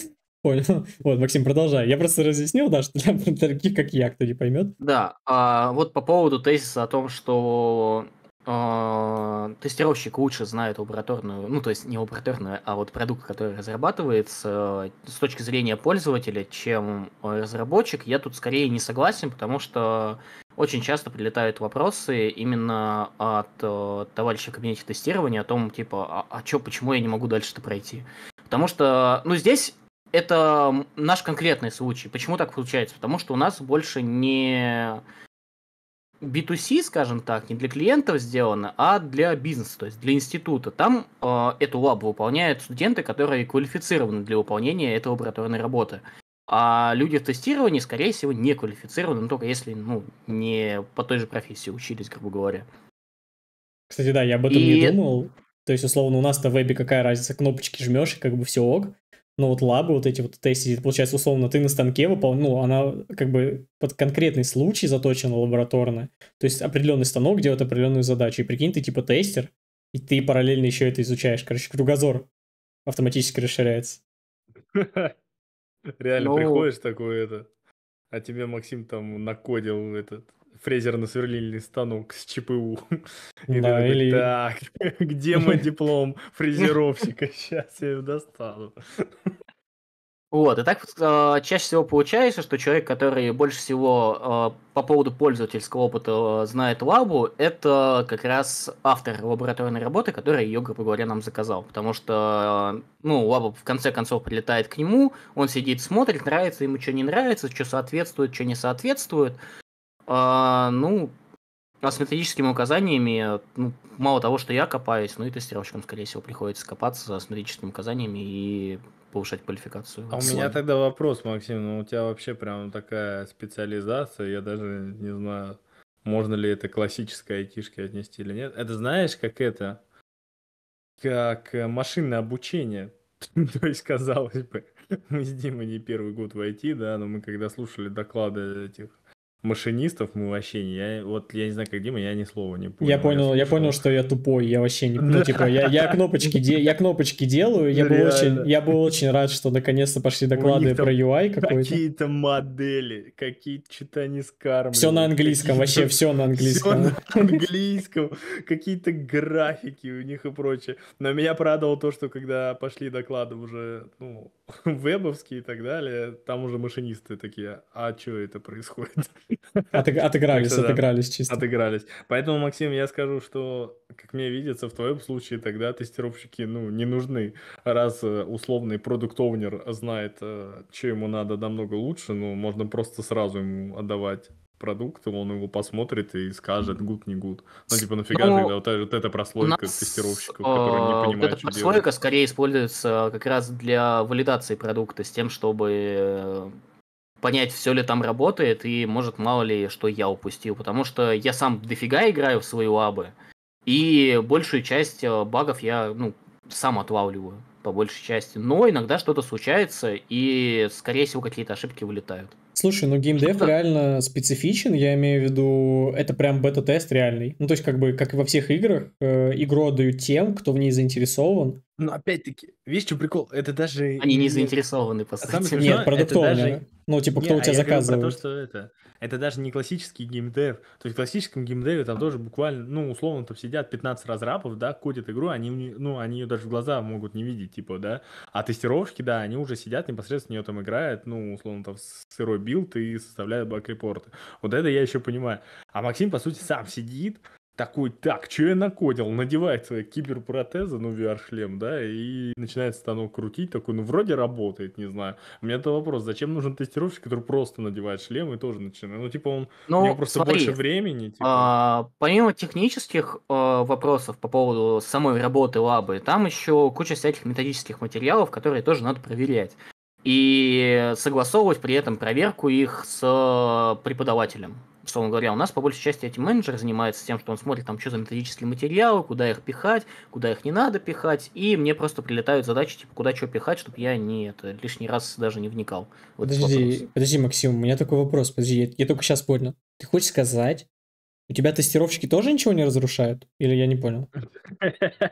Понял. Вот, Максим, продолжай. Я просто разъяснил, да, что для таких, как я, кто не поймет. Да, а вот по поводу тезиса о том, что а, тестировщик лучше знает лабораторную, ну то есть не лабораторную, а вот продукт, который разрабатывается э, с точки зрения пользователя, чем э, разработчик, я тут скорее не согласен, потому что очень часто прилетают вопросы именно от э, товарища в кабинете тестирования о том, типа, а, а чё, почему я не могу дальше-то пройти? Потому что, ну, здесь это наш конкретный случай. Почему так получается? Потому что у нас больше не B2C, скажем так, не для клиентов сделано, а для бизнеса, то есть для института. Там э, эту лабу выполняют студенты, которые квалифицированы для выполнения этой лабораторной работы. А люди в тестировании, скорее всего, не квалифицированы, ну, только если ну, не по той же профессии учились, грубо говоря. Кстати, да, я об этом и... не думал. То есть, условно, у нас на вебе какая разница, кнопочки жмешь, и как бы все ок но ну, вот лабы вот эти вот тестить, получается, условно, ты на станке выполнил, ну, она как бы под конкретный случай заточена лабораторно, то есть определенный станок делает определенную задачу, и прикинь, ты типа тестер, и ты параллельно еще это изучаешь, короче, кругозор автоматически расширяется. Реально ну, приходишь такое это, а тебе Максим там накодил этот Фрезерно сверлильный станок с ЧПУ. И да, ты или... так, где мой диплом фрезеровщика? Сейчас я его достану. Вот, и так э, чаще всего получается, что человек, который больше всего э, по поводу пользовательского опыта э, знает лабу, это как раз автор лабораторной работы, который ее, грубо говоря, нам заказал. Потому что, э, ну, лаба в конце концов прилетает к нему, он сидит, смотрит, нравится ему, что не нравится, что соответствует, что не соответствует. А, ну, а с методическими указаниями, ну, мало того, что я копаюсь, ну и тестировщикам, скорее всего, приходится копаться с методическими указаниями и повышать квалификацию. А у меня тогда вопрос, Максим, ну у тебя вообще прям такая специализация, я даже не знаю, можно ли это классической айтишке отнести или нет. Это знаешь, как это, как э, машинное обучение, то есть, казалось бы, мы с Димой не первый год в IT, да, но мы когда слушали доклады этих машинистов мы вообще не... Я, вот я не знаю, как Дима, я ни слова не понял. Я понял, я, я понял, что я тупой, я вообще не... Ну, типа, я, я, кнопочки, де, я кнопочки делаю, я был, очень, я был очень рад, что наконец-то пошли доклады про UI какой-то. Какие-то модели, какие-то что-то они скармливают. Все на английском, вообще все на английском. Все на английском, какие-то графики у них и прочее. Но меня порадовало то, что когда пошли доклады уже, ну, вебовские и так далее, там уже машинисты такие, а что это происходит? Отыгрались, отыгрались чисто. Отыгрались. Поэтому, Максим, я скажу, что, как мне видится, в твоем случае тогда тестировщики, ну, не нужны, раз э, условный продукт знает, э, что ему надо намного лучше, ну, можно просто сразу ему отдавать продукта, он его посмотрит и скажет good, не good. Ну, типа, нафига ну, тогда вот, вот эта прослойка нас, тестировщиков, э, которые не понимают, вот эта что прослойка делать. скорее используется э, как раз для валидации продукта, с тем, чтобы э, понять, все ли там работает, и, может, мало ли, что я упустил. Потому что я сам дофига играю в свои лабы, и большую часть багов я, ну, сам отлавливаю по большей части. Но иногда что-то случается, и, скорее всего, какие-то ошибки вылетают. Слушай, ну геймдев реально специфичен, я имею в виду, это прям бета-тест реальный. Ну, то есть, как бы, как и во всех играх, э, игру отдают тем, кто в ней заинтересован. Но опять-таки, видишь, что прикол? Это даже... Они не заинтересованы, по а сути. смешное, Нет, продуктовые. Даже... Ну, типа, кто не, у а тебя а заказывает? то, что это... это даже не классический геймдев. То есть в классическом геймдеве там тоже буквально, ну, условно, там сидят 15 разрабов, да, кодят игру, они, ну, они ее даже в глаза могут не видеть, типа, да. А тестировщики, да, они уже сидят, непосредственно ее там играют, ну, условно, там сырой билд и составляют баг-репорты. Вот это я еще понимаю. А Максим, по сути, сам сидит, такой, так, что я накодил? Надевает свои киберпротезы, ну, VR-шлем, да, и начинает станок крутить, такой, ну, вроде работает, не знаю. У меня это вопрос, зачем нужен тестировщик, который просто надевает шлем и тоже начинает? Ну, типа, он, ну, у него просто смотри, больше времени. Типа... А, помимо технических а, вопросов по поводу самой работы лабы, там еще куча всяких методических материалов, которые тоже надо проверять. И согласовывать при этом проверку их с преподавателем условно говоря, у нас по большей части эти менеджеры занимаются тем, что он смотрит, там, что за методические материалы, куда их пихать, куда их не надо пихать, и мне просто прилетают задачи, типа, куда что пихать, чтобы я не это, лишний раз даже не вникал. Подожди, подожди, Максим, у меня такой вопрос, подожди, я, я только сейчас понял. Ты хочешь сказать, у тебя тестировщики тоже ничего не разрушают? Или я не понял?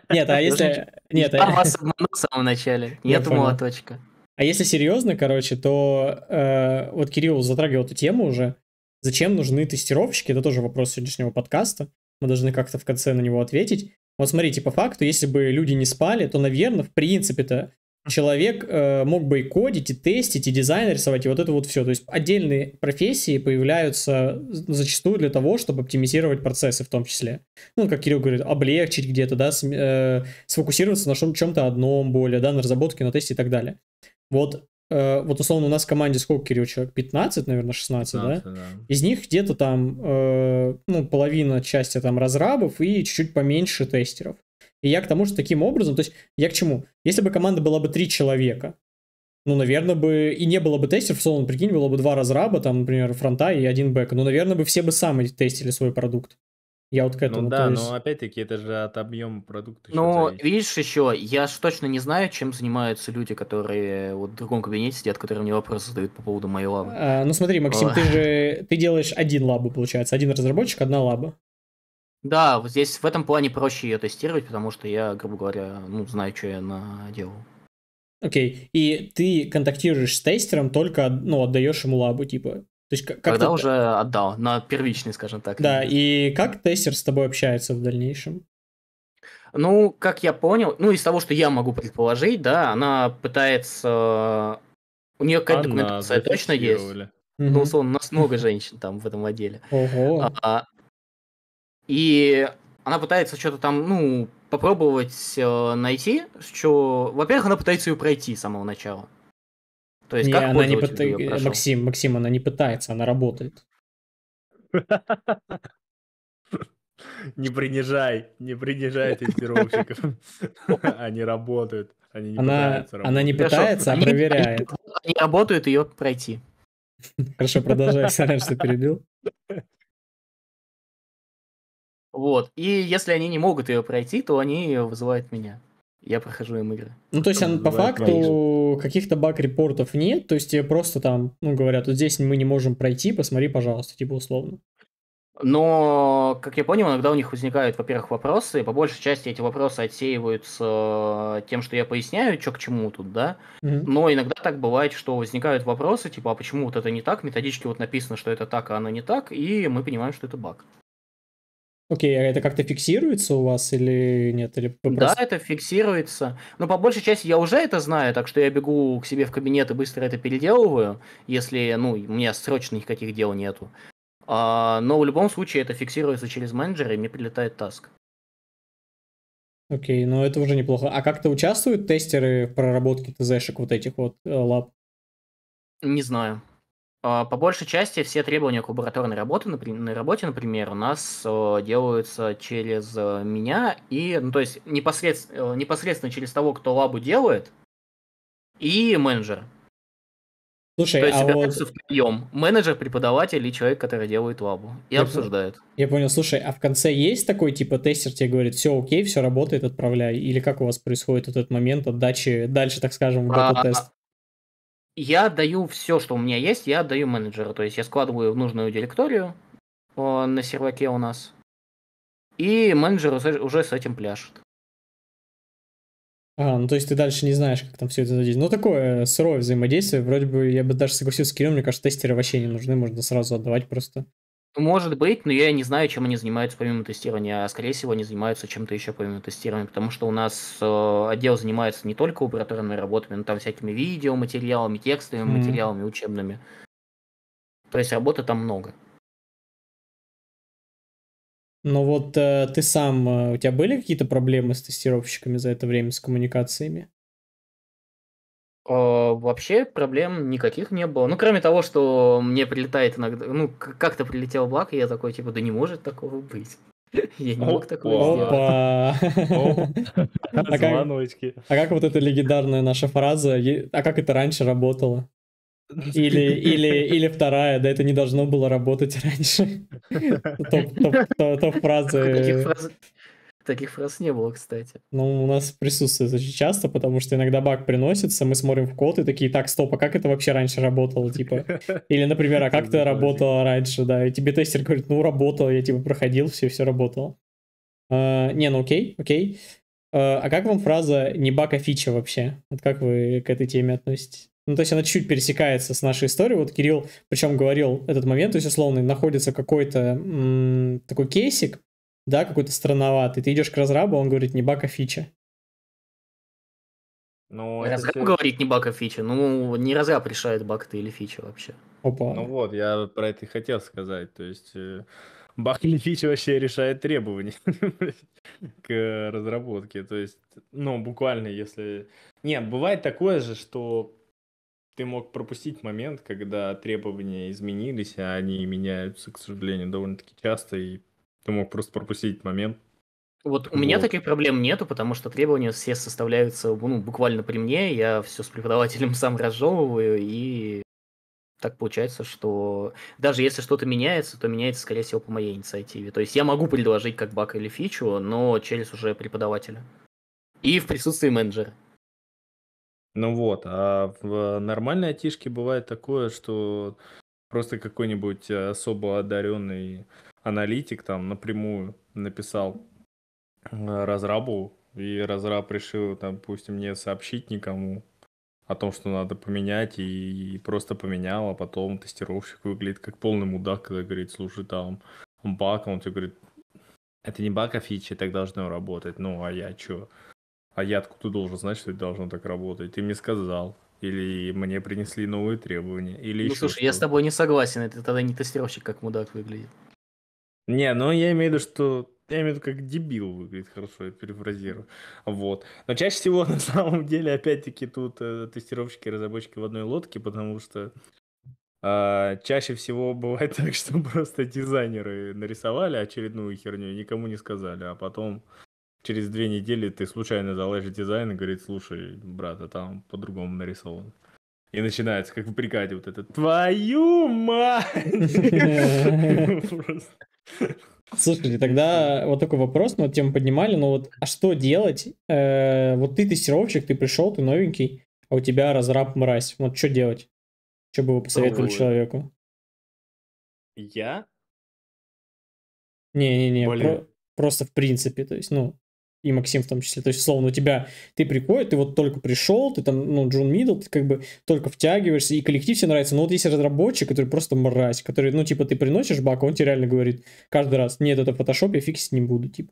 Нет, а если... Нет, а... а в самом начале. Нет молоточка. А если серьезно, короче, то э, вот Кирилл затрагивал эту тему уже. Зачем нужны тестировщики? Это тоже вопрос сегодняшнего подкаста. Мы должны как-то в конце на него ответить. Вот смотрите, по факту, если бы люди не спали, то, наверное, в принципе-то человек э, мог бы и кодить, и тестить, и дизайн рисовать, и вот это вот все. То есть отдельные профессии появляются зачастую для того, чтобы оптимизировать процессы в том числе. Ну, как Кирилл говорит, облегчить где-то, да, э, сфокусироваться на чем-то одном более, да, на разработке, на тесте и так далее. Вот э, вот условно у нас в команде сколько, Кирилл, человек? 15, наверное, 16, 15, да? да? Из них где-то там, э, ну, половина части там разрабов и чуть-чуть поменьше тестеров. И я к тому, же таким образом, то есть я к чему? Если бы команда была бы 3 человека, ну, наверное, бы и не было бы тестеров, условно, прикинь, было бы два разраба, там, например, фронта и один бэк. Ну, наверное, бы все бы сами тестили свой продукт. Я вот к ну этому. Ну да, есть... но опять-таки это же от объема продукта. Ну, видишь, еще я ж точно не знаю, чем занимаются люди, которые вот в другом кабинете сидят, которые мне вопросы задают по поводу моей лабы. А, ну смотри, Максим, ты же ты делаешь один лабу, получается, один разработчик, одна лаба. Да, вот здесь в этом плане проще ее тестировать, потому что я, грубо говоря, ну, знаю, что я наделал. Окей, okay. и ты контактируешь с тестером, только, ну, отдаешь ему лабу, типа, то есть, как Когда уже отдал, на первичный, скажем так. Да, и как тестер с тобой общается в дальнейшем? Ну, как я понял, ну, из того, что я могу предположить, да, она пытается... У нее какая-то документация точно есть. Угу. Ну, условно, у нас много женщин там в этом отделе. Ого. А, и она пытается что-то там, ну, попробовать э, найти, что... Во-первых, она пытается ее пройти с самого начала. То есть, не, как она не пыт... ее э, Максим, Максим, она не пытается, она работает. Не принижай, не принижай тестировщиков. Они работают, они не пытаются Она не пытается, а проверяет. Они работают ее пройти. Хорошо, продолжай, сорян, что перебил. Вот, и если они не могут ее пройти, то они вызывают меня я прохожу им игры. Ну, то есть, он, по факту каких-то баг-репортов нет, то есть тебе э, просто там, ну, говорят, вот здесь мы не можем пройти, посмотри, пожалуйста, типа условно. Но, как я понял, иногда у них возникают, во-первых, вопросы, и по большей части эти вопросы отсеиваются э, тем, что я поясняю, что к чему тут, да. Mm-hmm. Но иногда так бывает, что возникают вопросы, типа, а почему вот это не так, методички вот написано, что это так, а оно не так, и мы понимаем, что это баг. Окей, а это как-то фиксируется у вас или нет? Или просто... Да, это фиксируется. Но по большей части я уже это знаю, так что я бегу к себе в кабинет и быстро это переделываю, если, ну, у меня срочно никаких дел нету. А, но в любом случае это фиксируется через менеджера, и мне прилетает таск. Окей, ну это уже неплохо. А как-то участвуют тестеры в проработке ТЗ-шек вот этих вот э, лап? Не знаю. А, по большей части все требования к лабораторной работе, на работе, например, у нас э, делаются через э, меня и, ну, то есть непосредственно, э, непосредственно через того, кто лабу делает, и менеджера. Слушай, то есть а вот... втроем. Менеджер, преподаватель и человек, который делает лабу. И я обсуждают. Понял. Я понял, слушай, а в конце есть такой, типа, тестер тебе говорит, все окей, все работает, отправляй? Или как у вас происходит вот этот момент отдачи дальше, так скажем, в а, бета-тест? я даю все, что у меня есть, я даю менеджеру. То есть я складываю в нужную директорию на серваке у нас. И менеджер уже с этим пляшет. А, ну то есть ты дальше не знаешь, как там все это задействовано. Ну такое сырое взаимодействие, вроде бы я бы даже согласился с Кириллом, мне кажется, тестеры вообще не нужны, можно сразу отдавать просто. Ну, может быть, но я не знаю, чем они занимаются помимо тестирования. А скорее всего, они занимаются чем-то еще помимо тестирования, потому что у нас э, отдел занимается не только лабораторными работами, но там всякими видеоматериалами, текстовыми mm-hmm. материалами, учебными. То есть работы там много. Но ну вот э, ты сам, э, у тебя были какие-то проблемы с тестировщиками за это время, с коммуникациями? А, вообще проблем никаких не было. Ну, кроме того, что мне прилетает иногда... Ну, как-то прилетел благ, и я такой, типа, да не может такого быть. Я не мог такого сделать. А, а как вот эта легендарная наша фраза, а как это раньше работало? Или, или, или вторая, да это не должно было работать раньше. Топ-фразы. Таких фраз не было, кстати. Ну, у нас присутствует очень часто, потому что иногда баг приносится, мы смотрим в код и такие, так, стоп, а как это вообще раньше работало, типа? Или, например, а как это работало раньше, да? И тебе тестер говорит, ну, работало, я, типа, проходил, все, все работало. А, не, ну, окей, окей. А, а как вам фраза «не баг, а фича» вообще? Вот как вы к этой теме относитесь? Ну, то есть она чуть пересекается с нашей историей. Вот Кирилл, причем говорил этот момент, то есть условно находится какой-то такой кейсик, да, какой-то странноватый. Ты идешь к разрабу, он говорит, не баг, а фича. Ну, разраб все... говорит не баг, а фича. Ну, не разраб решает, баг ты или фича вообще. Опа. Ну вот, я про это и хотел сказать. То есть, э, баг или фича вообще решает требования к разработке. То есть, ну, буквально, если... Нет, бывает такое же, что ты мог пропустить момент, когда требования изменились, а они меняются, к сожалению, довольно-таки часто, и ты мог просто пропустить момент. Вот у меня таких проблем нету, потому что требования все составляются ну, буквально при мне, я все с преподавателем сам разжевываю, и так получается, что даже если что-то меняется, то меняется, скорее всего, по моей инициативе. То есть я могу предложить как баг или фичу, но через уже преподавателя. И в присутствии менеджера. Ну вот, а в нормальной Атишке бывает такое, что просто какой-нибудь э, особо одаренный аналитик там напрямую написал э, разрабу, и разраб решил, там, допустим, не сообщить никому о том, что надо поменять, и, и просто поменял, а потом тестировщик выглядит как полный мудак, когда говорит, слушай, там баг, а он тебе говорит, это не баг, а фичи, так должно работать, ну, а я чё? А я откуда должен знать, что это должно так работать? Ты мне сказал, или мне принесли новые требования, или ну, еще слушай, что-то. я с тобой не согласен, это тогда не тестировщик как мудак выглядит. Не, ну я имею в виду, что я имею в виду, как дебил выглядит, хорошо, я перефразирую. Вот. Но чаще всего, на самом деле, опять-таки, тут э, тестировщики и разработчики в одной лодке, потому что э, чаще всего бывает так, что просто дизайнеры нарисовали очередную херню и никому не сказали, а потом через две недели ты случайно залазишь дизайн и говорит, слушай, брат, а там по-другому нарисовано. И начинается, как в бригаде, вот это «Твою мать!» Слушайте, тогда вот такой вопрос, мы тему поднимали, но вот а что делать? Э, вот ты тестировщик, ты пришел, ты новенький, а у тебя разраб мразь. Вот что делать? Что бы вы посоветовали человеку? Я? Не-не-не, просто в принципе, то есть, ну, и Максим в том числе. То есть, словно у тебя, ты приходит, ты вот только пришел, ты там, ну, Джун Мидл, ты как бы только втягиваешься, и коллектив тебе нравится. Но вот есть разработчик, который просто мразь, который, ну, типа, ты приносишь бак, а он тебе реально говорит каждый раз, нет, это в фотошопе, я фиксить не буду, типа.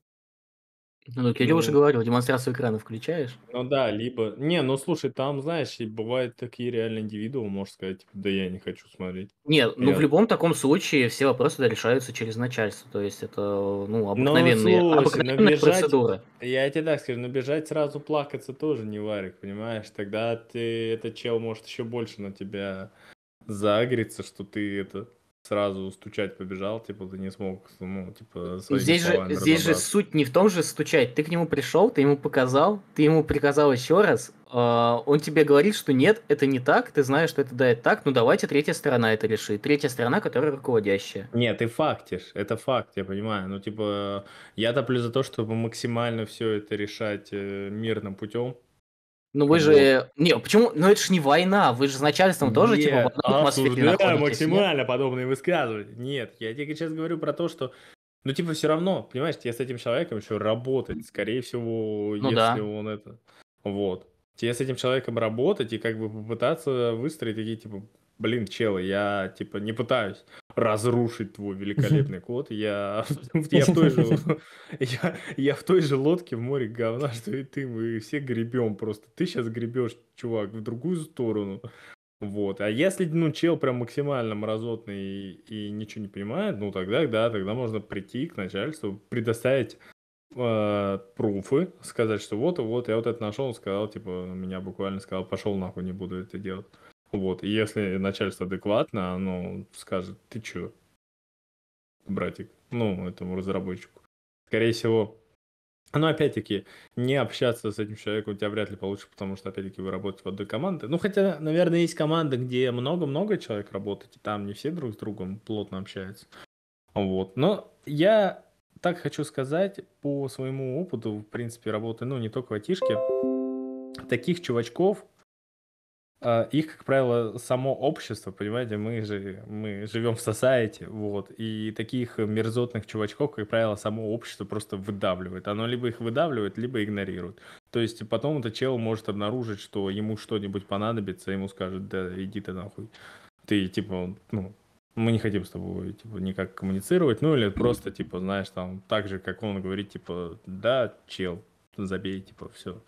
Ну, я ну, уже говорил, демонстрацию экрана включаешь. Ну да, либо... Не, ну слушай, там, знаешь, и бывают такие реально индивидуумы, можно сказать, типа, да я не хочу смотреть. Нет, ну в любом таком случае все вопросы да, решаются через начальство, то есть это, ну, ну обыкновенные, ну, слушай, обыкновенная бежать, процедура. Я тебе так скажу, набежать ну, сразу плакаться тоже не варик, понимаешь? Тогда ты, этот чел может еще больше на тебя заагриться, что ты это сразу стучать побежал, типа ты не смог, ну, типа... Здесь же, здесь же суть не в том же стучать, ты к нему пришел, ты ему показал, ты ему приказал еще раз, э, он тебе говорит, что нет, это не так, ты знаешь, что это да, это так, ну давайте третья сторона это решит, третья сторона, которая руководящая. Нет, ты фактишь, это факт, я понимаю, ну типа я топлю за то, чтобы максимально все это решать э, мирным путем, ну вы же... Э, не, почему? Ну это же не война, вы же с начальством тоже типа в одной атмосфере находитесь. максимально подобные высказывания. Нет, я тебе сейчас говорю про то, что... Ну типа все равно, понимаешь, тебе с этим человеком еще работать, скорее всего, ну, если да. он это... Вот. Тебе с этим человеком работать и как бы попытаться выстроить такие типа блин, чел, я типа не пытаюсь разрушить твой великолепный код. Я, я, в той же, я, я в той же лодке в море говна, что и ты. Мы все гребем просто. Ты сейчас гребешь, чувак, в другую сторону. Вот. А если, ну, чел прям максимально мразотный и, и ничего не понимает, ну, тогда, да, тогда можно прийти к начальству, предоставить э, пруфы, сказать, что вот, вот, я вот это нашел, он сказал, типа, меня буквально сказал, пошел нахуй, не буду это делать. Вот, и если начальство адекватно, оно скажет, ты чё, братик, ну, этому разработчику. Скорее всего, но опять-таки, не общаться с этим человеком у тебя вряд ли получится, потому что, опять-таки, вы работаете в одной команде. Ну, хотя, наверное, есть команды, где много-много человек работает, и там не все друг с другом плотно общаются. Вот. Но я так хочу сказать, по своему опыту, в принципе, работы, ну, не только в айтишке, таких чувачков, а, их, как правило, само общество, понимаете, мы же мы живем в society, вот, и таких мерзотных чувачков, как правило, само общество просто выдавливает. Оно либо их выдавливает, либо игнорирует. То есть потом этот чел может обнаружить, что ему что-нибудь понадобится, ему скажут, да, иди ты нахуй. Ты, типа, ну, мы не хотим с тобой, типа, никак коммуницировать, ну, или просто, типа, знаешь, там, так же, как он говорит, типа, да, чел, забей, типа, все.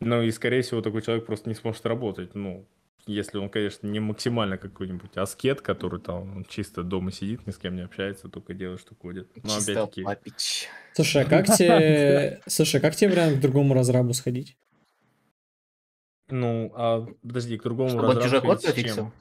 Ну и, скорее всего, такой человек просто не сможет работать. Ну, если он, конечно, не максимально какой-нибудь аскет, который там чисто дома сидит, ни с кем не общается, только делает, что кодит. Но опять-таки... Папич. Слушай, а как тебе... Слушай, а как тебе вариант к другому разрабу сходить? Ну, а подожди, к другому Чтобы разрабу... Чтобы он чужой код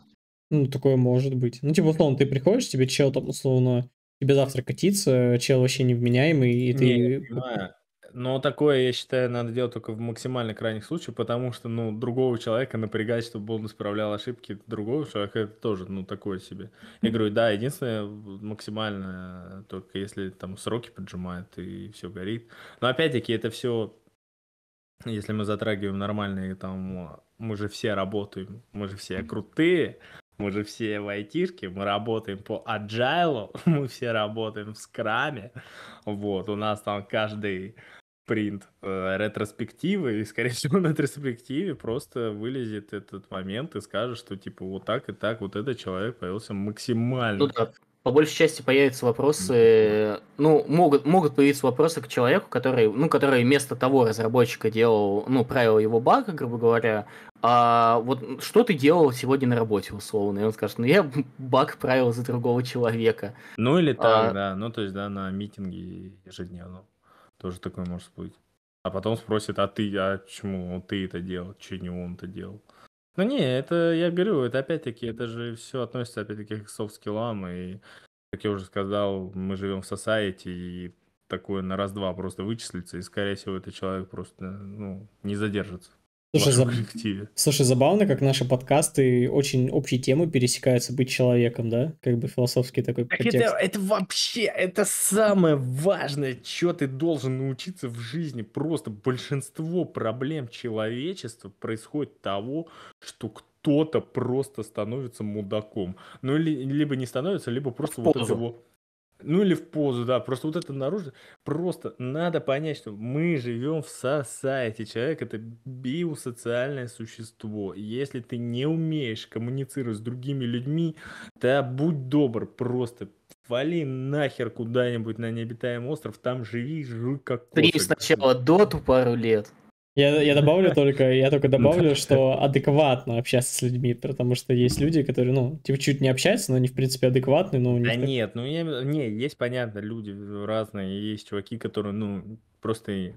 Ну, такое может быть. Ну, типа, условно, ты приходишь, тебе чел там, условно, тебе завтра катится, чел вообще невменяемый, и ты... Не, не, но такое, я считаю, надо делать только в максимально крайних случаях, потому что, ну, другого человека напрягать, чтобы он исправлял ошибки другого человека, это тоже, ну, такое себе. Я говорю, да, единственное, максимально только если там сроки поджимают и все горит. Но опять-таки это все, если мы затрагиваем нормальные там, мы же все работаем, мы же все крутые, мы же все в айтишке, мы работаем по аджайлу, мы все работаем в скраме. Вот, у нас там каждый принт э, ретроспективы, и, скорее всего, на ретроспективе просто вылезет этот момент и скажет, что, типа, вот так и так вот этот человек появился максимально. Ну, да. По большей части появятся вопросы, ну, могут, могут появиться вопросы к человеку, который, ну, который вместо того разработчика делал, ну, правил его бага, грубо говоря, а вот что ты делал сегодня на работе, условно? И он скажет, ну, я баг правил за другого человека. Ну, или а так, а... да, ну, то есть, да, на митинге ежедневно. Тоже такое может быть. А потом спросит, а ты, а чему ты это делал, че не он это делал. Ну не, это я беру, это опять-таки, это же все относится опять-таки к софт-скиллам, и, как я уже сказал, мы живем в society, и такое на раз-два просто вычислится, и, скорее всего, этот человек просто, ну, не задержится. Слушай, в Слушай, забавно, как наши подкасты очень общие темы пересекаются быть человеком, да? Как бы философский такой так Это, это вообще, это самое важное, что ты должен научиться в жизни. Просто большинство проблем человечества происходит того, что кто-то просто становится мудаком. Ну, или либо не становится, либо просто в вот позу. это его... Ну или в позу, да, просто вот это наружу. Просто надо понять, что мы живем в сосайте. Человек это биосоциальное существо. Если ты не умеешь коммуницировать с другими людьми, то будь добр, просто вали нахер куда-нибудь на необитаемый остров, там живи, жуй как кошек. Ты сначала доту пару лет, я, я добавлю только, я только добавлю, что адекватно общаться с людьми, потому что есть люди, которые, ну, типа, чуть не общаются, но они, в принципе, адекватные, но у них... Да так... нет, ну, я, не, есть, понятно, люди разные, есть чуваки, которые, ну, просто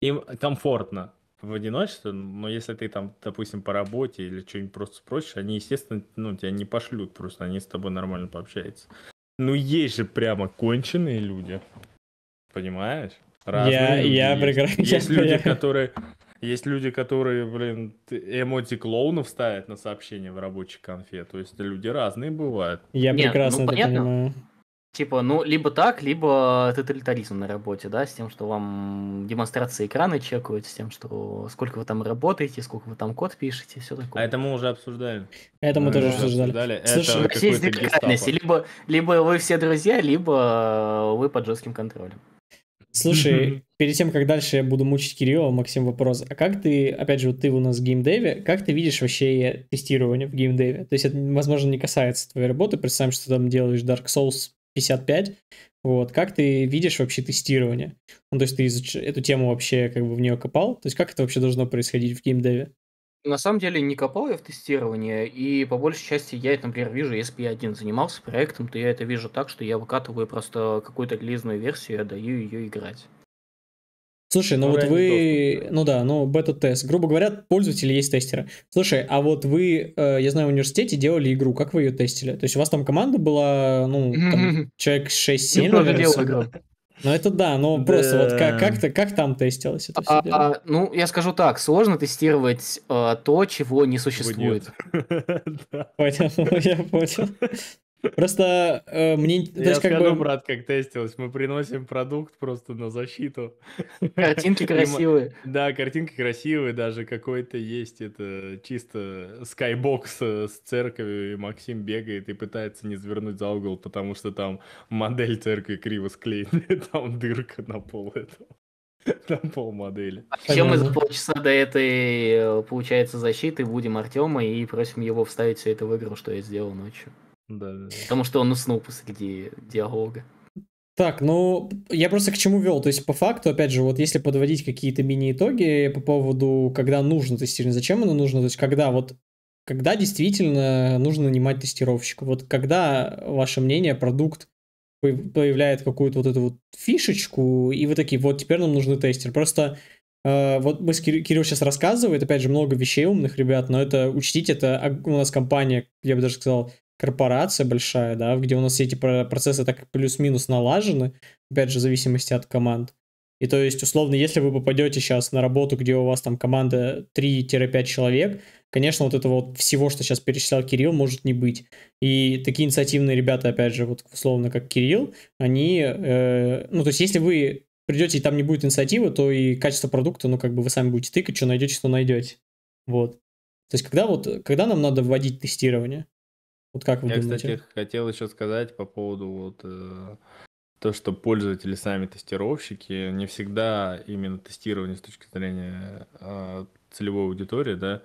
им комфортно в одиночестве, но если ты там, допустим, по работе или что-нибудь просто спросишь, они, естественно, ну, тебя не пошлют, просто они с тобой нормально пообщаются. Ну, есть же прямо конченые люди, понимаешь? Разные я, люди я есть. прекрасно. Есть люди, которые, есть люди, которые, блин, эмоти клоунов ставят на сообщение в рабочей конфе. То есть люди разные бывают. Я Нет, ну, прекрасно ну, это понятно. понимаю. Типа, ну, либо так, либо тоталитаризм на работе, да, с тем, что вам демонстрации экрана чекают, с тем, что сколько вы там работаете, сколько вы там код пишете, все такое. А это мы уже обсуждали. Это мы, мы тоже обсуждали. обсуждали. Слушай, это есть две либо, либо вы все друзья, либо вы под жестким контролем. Слушай, перед тем, как дальше я буду мучить Кирилла, Максим, вопрос. А как ты, опять же, вот ты у нас в геймдеве, как ты видишь вообще тестирование в геймдеве? То есть это, возможно, не касается твоей работы, представим, что ты там делаешь Dark Souls 55, вот, как ты видишь вообще тестирование? Ну, то есть ты изуч... эту тему вообще как бы в нее копал? То есть как это вообще должно происходить в геймдеве? На самом деле не копал я в тестирование, и по большей части я это, например, вижу, если я один занимался проектом, то я это вижу так, что я выкатываю просто какую-то релизную версию и даю ее играть. Слушай, ну, ну вот вы, доступ. ну да, ну бета-тест. Грубо говоря, пользователи есть тестеры. Слушай, а вот вы, э, я знаю, в университете делали игру, как вы ее тестили? То есть у вас там команда была, ну, там человек 6-7, наверное? Ну это да, но просто вот как, как, -то, как там тестилось это все А, а, ну, я скажу так, сложно тестировать а, то, чего не существует. Понял, я понял. Просто э, мне... То Я есть, как скажу, бы... брат, как тестилось. Мы приносим продукт просто на защиту. Картинки красивые. Да, картинки красивые. Даже какой-то есть это чисто скайбокс э, с церковью. И Максим бегает и пытается не завернуть за угол, потому что там модель церкви криво склеена. Там дырка на пол этого. Там полмодели. А чем мы за полчаса до этой, э, получается, защиты будем Артема и просим его вставить все это в игру, что я сделал ночью. Да, Потому что он уснул посреди диалога. Так, ну, я просто к чему вел. То есть, по факту, опять же, вот если подводить какие-то мини-итоги по поводу, когда нужно тестирование, зачем оно нужно, то есть, когда вот когда действительно нужно нанимать тестировщика. Вот когда, ваше мнение, продукт появляет какую-то вот эту вот фишечку, и вы такие, вот теперь нам нужны тестер. Просто э, вот мы с Кир- Кирилл сейчас рассказывает, опять же, много вещей умных ребят, но это, учтите, это у нас компания, я бы даже сказал, корпорация большая, да, где у нас все эти процессы так плюс-минус налажены, опять же, в зависимости от команд. И то есть, условно, если вы попадете сейчас на работу, где у вас там команда 3-5 человек, конечно, вот этого вот всего, что сейчас перечислял Кирилл, может не быть. И такие инициативные ребята, опять же, вот условно, как Кирилл, они, э, ну, то есть, если вы придете и там не будет инициативы, то и качество продукта, ну, как бы вы сами будете тыкать, что найдете, что найдете. Вот. То есть, когда вот, когда нам надо вводить тестирование? Вот как вы Я, думаете? кстати, хотел еще сказать по поводу вот э, то, что пользователи сами тестировщики, не всегда именно тестирование с точки зрения э, целевой аудитории, да,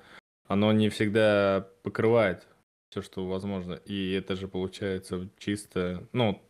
оно не всегда покрывает все, что возможно. И это же получается чисто, ну,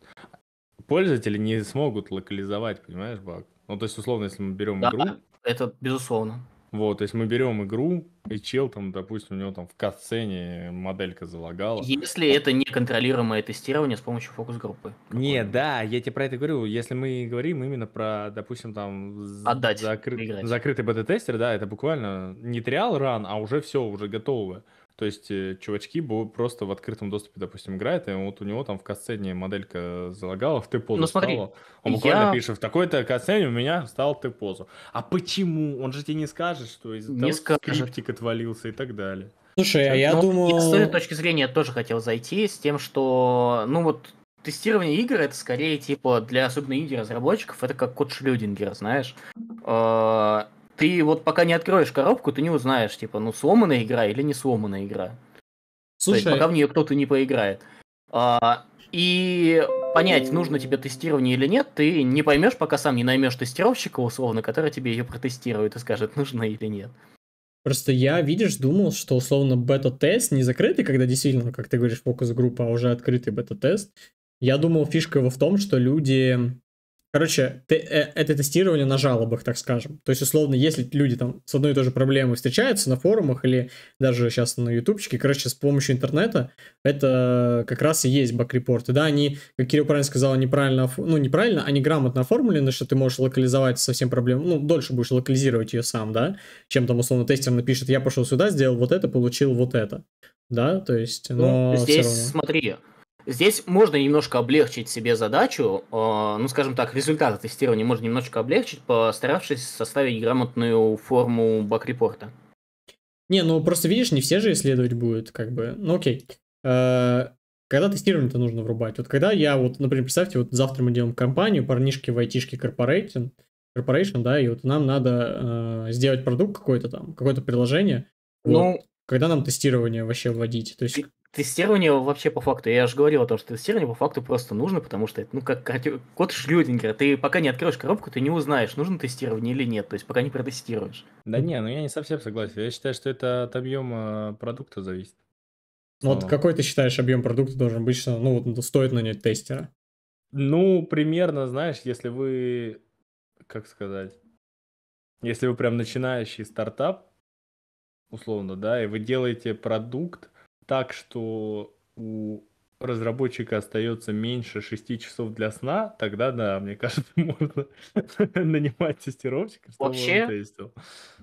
пользователи не смогут локализовать, понимаешь, баг. Ну, то есть, условно, если мы берем да, игру... это безусловно. Вот, то есть мы берем игру, и чел там, допустим, у него там в катсцене моделька залагала. Если это неконтролируемое тестирование с помощью фокус-группы. Не, да, я тебе про это говорю. Если мы говорим именно про, допустим, там... Отдать, закры... Закрытый бета-тестер, да, это буквально не триал ран, а уже все, уже готовое. То есть э, чувачки просто в открытом доступе, допустим, играют, и вот у него там в касцене моделька залагала в Т-позу. Ну смотри, стала. он я... буквально пишет, в такой-то касцене у меня стал Т-позу. А почему? Он же тебе не скажет, что из-за того, скажет. скриптик отвалился и так далее. Слушай, а я ну, думаю... с той точки зрения я тоже хотел зайти, с тем, что, ну вот, тестирование игр это скорее типа для особенно инди-разработчиков, это как код Шрёдингера, знаешь. А, ты вот пока не откроешь коробку, ты не узнаешь, типа, ну сломанная игра или не сломанная игра. Слушай... есть, пока в нее кто-то не поиграет. А, и понять, нужно тебе тестирование или нет, ты не поймешь, пока сам не наймешь тестировщика, условно, который тебе ее протестирует и скажет, нужно или нет. Просто я, видишь, думал, что условно бета-тест не закрытый, когда действительно, как ты говоришь, фокус-группа, а уже открытый бета-тест. Я думал, фишка его в том, что люди Короче, ты, э, это тестирование на жалобах, так скажем. То есть, условно, если люди там с одной и той же проблемой встречаются на форумах или даже сейчас на ютубчике, короче, с помощью интернета, это как раз и есть бак-репорты. Да, они, как Кирилл правильно сказал, неправильно, ну, неправильно, они грамотно оформлены, что ты можешь локализовать совсем проблему, ну, дольше будешь локализировать ее сам, да, чем там, условно, тестер напишет, я пошел сюда, сделал вот это, получил вот это. Да, то есть, ну, но ну, Здесь, смотри, Здесь можно немножко облегчить себе задачу, э, ну, скажем так, результаты тестирования можно немножечко облегчить, постаравшись составить грамотную форму бак-репорта. Не, ну просто видишь, не все же исследовать будут, как бы, ну окей. Э, когда тестирование-то нужно врубать? Вот когда я, вот, например, представьте, вот завтра мы делаем компанию, парнишки в айтишке Corporation, Corporation, да, и вот нам надо э, сделать продукт какой-то там, какое-то приложение. Ну, вот. Ну, когда нам тестирование вообще вводить? То есть тестирование вообще по факту, я же говорил о том, что тестирование по факту просто нужно, потому что это, ну, как код Шрёдингера, ты пока не откроешь коробку, ты не узнаешь, нужно тестирование или нет, то есть пока не протестируешь. Да не, ну я не совсем согласен, я считаю, что это от объема э, продукта зависит. Ну, вот какой ты считаешь объем продукта должен быть, что, ну, вот ну, стоит нанять тестера? Ну, примерно, знаешь, если вы, как сказать, если вы прям начинающий стартап, условно, да, и вы делаете продукт, так, что у разработчика остается меньше 6 часов для сна, тогда да, мне кажется, можно нанимать тестировщика, Вообще,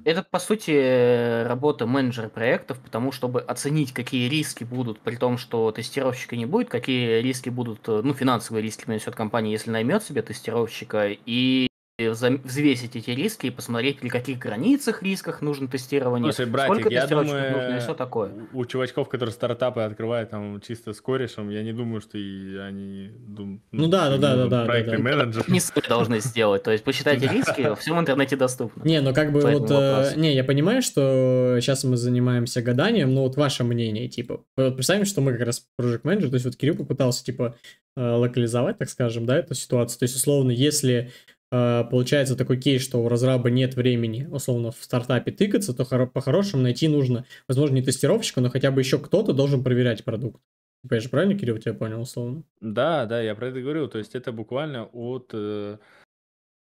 Это, по сути, работа менеджера проектов, потому чтобы оценить, какие риски будут, при том, что тестировщика не будет, какие риски будут, э, ну, финансовые риски принесет компания, если наймет себе тестировщика, и взвесить эти риски и посмотреть, при каких границах рисках нужно тестирование, Слушай, братик, сколько я думаю, нужно и все такое. У чувачков, которые стартапы открывают там чисто с корешем, я не думаю, что и они дум... ну, да, да, да, да, да, проектный да, да. менеджер. Не должны сделать, то есть посчитайте риски, все всем интернете доступно. Не, ну как бы вот, э, не, я понимаю, что сейчас мы занимаемся гаданием, но вот ваше мнение, типа, вот представим, что мы как раз project менеджер, то есть вот Кирилл попытался, типа, э, локализовать, так скажем, да, эту ситуацию, то есть условно, если Э, получается такой кейс, что у разраба нет времени, условно, в стартапе тыкаться, то по-хорошему найти нужно, возможно, не тестировщика, но хотя бы еще кто-то должен проверять продукт. Типа, я же правильно, Кирилл, тебя понял, условно? Да, да, я про это говорил. То есть это буквально от... Э,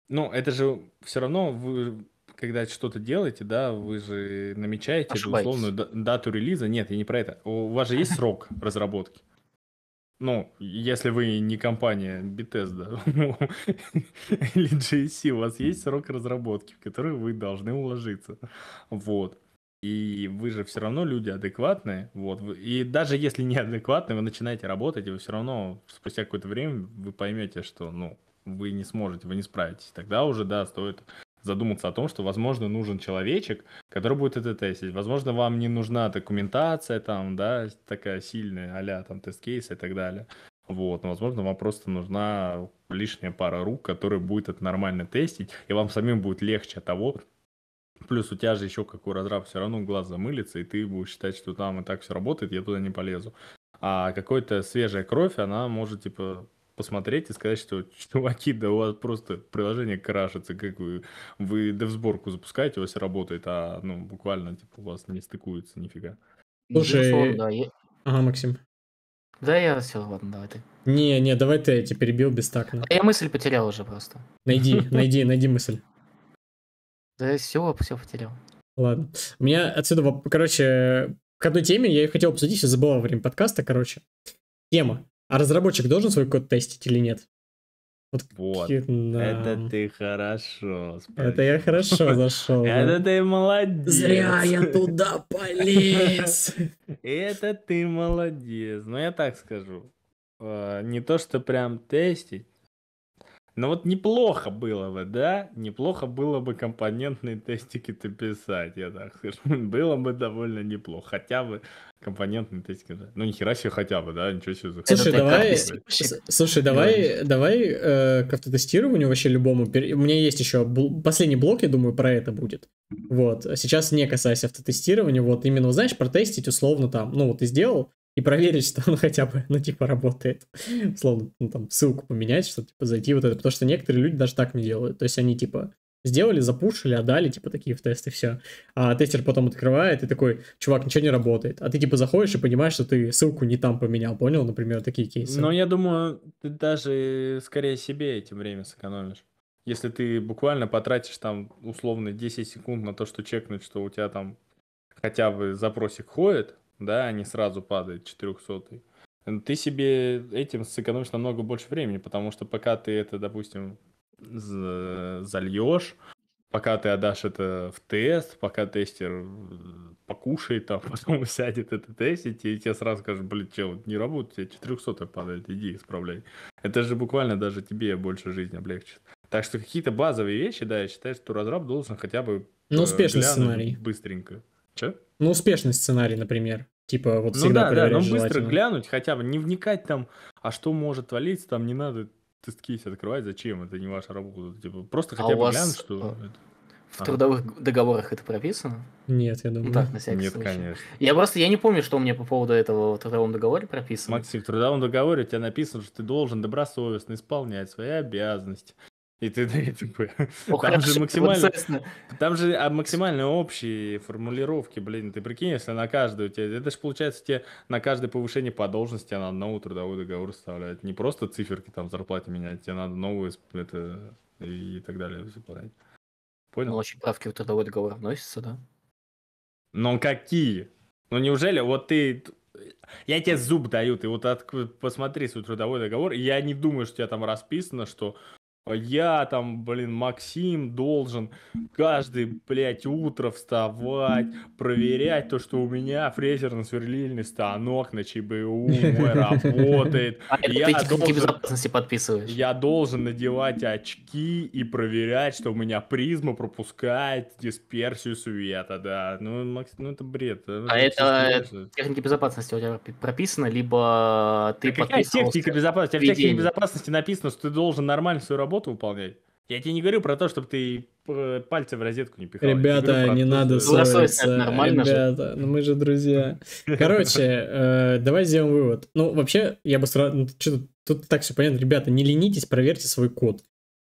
ну, это же все равно вы, когда что-то делаете, да, вы же намечаете Ошибаетесь. условную дату релиза. Нет, я не про это. У вас же есть срок разработки. Ну, если вы не компания Bethesda или GSC, e, у вас есть срок разработки, в который вы должны уложиться. Вот. И вы же все равно люди адекватные, вот. И даже если неадекватные, вы начинаете работать, и вы все равно спустя какое-то время вы поймете, что, ну, вы не сможете, вы не справитесь. Тогда уже, да, стоит задуматься о том, что, возможно, нужен человечек, который будет это тестить. Возможно, вам не нужна документация там, да, такая сильная, а там тест кейс и так далее. Вот, но, возможно, вам просто нужна лишняя пара рук, которая будет это нормально тестить, и вам самим будет легче от того, Плюс у тебя же еще, как у разраб, все равно глаз замылится, и ты будешь считать, что там и так все работает, я туда не полезу. А какой-то свежая кровь, она может, типа, посмотреть и сказать, что, чуваки, да у вас просто приложение крашится, как вы, вы сборку запускаете, у вас работает, а ну, буквально типа, у вас не стыкуется нифига. Слушай, да, я... ага, Максим. Да, я все, ладно, давай ты. Не, не, давай ты, я тебя перебил без такта. Ну. А я мысль потерял уже просто. Найди, найди, найди мысль. Да все, все потерял. Ладно. У меня отсюда, короче, к одной теме я хотел обсудить, я забыл во время подкаста, короче. Тема. А разработчик должен свой код тестить или нет? Вот, вот. Да. это ты хорошо. Спасибо. Это я хорошо зашел. Это ты молодец. Зря я туда полез. Это ты молодец. Но ну, я так скажу. А, не то, что прям тестить, ну вот неплохо было бы, да? Неплохо было бы компонентные тестики-то писать, я так скажу. Было бы довольно неплохо. Хотя бы компонентные тестики. Ну, ни хера себе хотя бы, да? Ничего себе. Слушай, давай, слушай, давай, давай э, к автотестированию вообще любому. У меня есть еще последний блок, я думаю, про это будет. Вот. А сейчас не касаясь автотестирования, вот именно, знаешь, протестить условно там, ну, вот ты сделал, и проверить, что он хотя бы, ну, типа, работает. Словно, ну, там, ссылку поменять, что, типа, зайти вот это. Потому что некоторые люди даже так не делают. То есть они, типа, сделали, запушили, отдали, типа, такие в тесты, все. А тестер потом открывает и такой, чувак, ничего не работает. А ты, типа, заходишь и понимаешь, что ты ссылку не там поменял, понял? Например, такие кейсы. Но ну, я думаю, ты даже скорее себе этим время сэкономишь. Если ты буквально потратишь там условно 10 секунд на то, что чекнуть, что у тебя там хотя бы запросик ходит, да, а не сразу падает 400 ты себе этим сэкономишь намного больше времени, потому что пока ты это, допустим, зальешь, пока ты отдашь это в тест, пока тестер э, покушает, там, потом сядет это тестить, и тебе сразу скажут, блин, чел, не работает, тебе 400 падает, иди исправляй. Это же буквально даже тебе больше жизни облегчит. Так что какие-то базовые вещи, да, я считаю, что разраб должен хотя бы... Ну, э, успешный сценарий. Быстренько. Че? Ну, успешный сценарий, например. Типа, вот ну всегда Ну да, да, ну быстро глянуть хотя бы, не вникать там, а что может твориться, там не надо тест-кейс открывать, зачем, это не ваша работа. Типа, просто а хотя а бы глянуть, что... А, в а. трудовых договорах это прописано? Нет, я ну думаю. Ну, так, на всякий Нет, случай. конечно. Я просто я не помню, что у меня по поводу этого в трудовом договоре прописано. Максим, в трудовом договоре у тебя написано, что ты должен добросовестно исполнять свои обязанности, и ты такой, там же максимально, там же а, максимально общие формулировки, блин, ты прикинь, если на каждую тебе, это же получается тебе на каждое повышение по должности надо новый трудовой договор составлять, не просто циферки там в зарплате менять, тебе надо новую это, и так далее заполнять. Понял? Ну, очень правки в трудовой договор относятся, да? Но какие? Ну неужели вот ты я тебе зуб даю, ты вот от... посмотри свой трудовой договор, я не думаю, что у тебя там расписано, что а я там, блин, Максим должен каждый, блядь, утро вставать, проверять то, что у меня фрезерно-сверлильный станок на ЧБУ работает. А я ты должен, безопасности подписываешь? Я должен надевать очки и проверять, что у меня призма пропускает дисперсию света, да. Ну, Макс, ну это бред. А это а это техники безопасности у тебя прописано, либо э, ты а Какая техника безопасности? У в технике безопасности написано, что ты должен нормально свою работу работу выполнять. Я тебе не говорю про то, чтобы ты э, пальцы в розетку не пихал. Ребята, не, не то, надо ссориться. Нормально Ребята, же. ну мы же друзья. Короче, э, давай сделаем вывод. Ну, вообще, я бы сразу... Ну, тут так все понятно. Ребята, не ленитесь, проверьте свой код.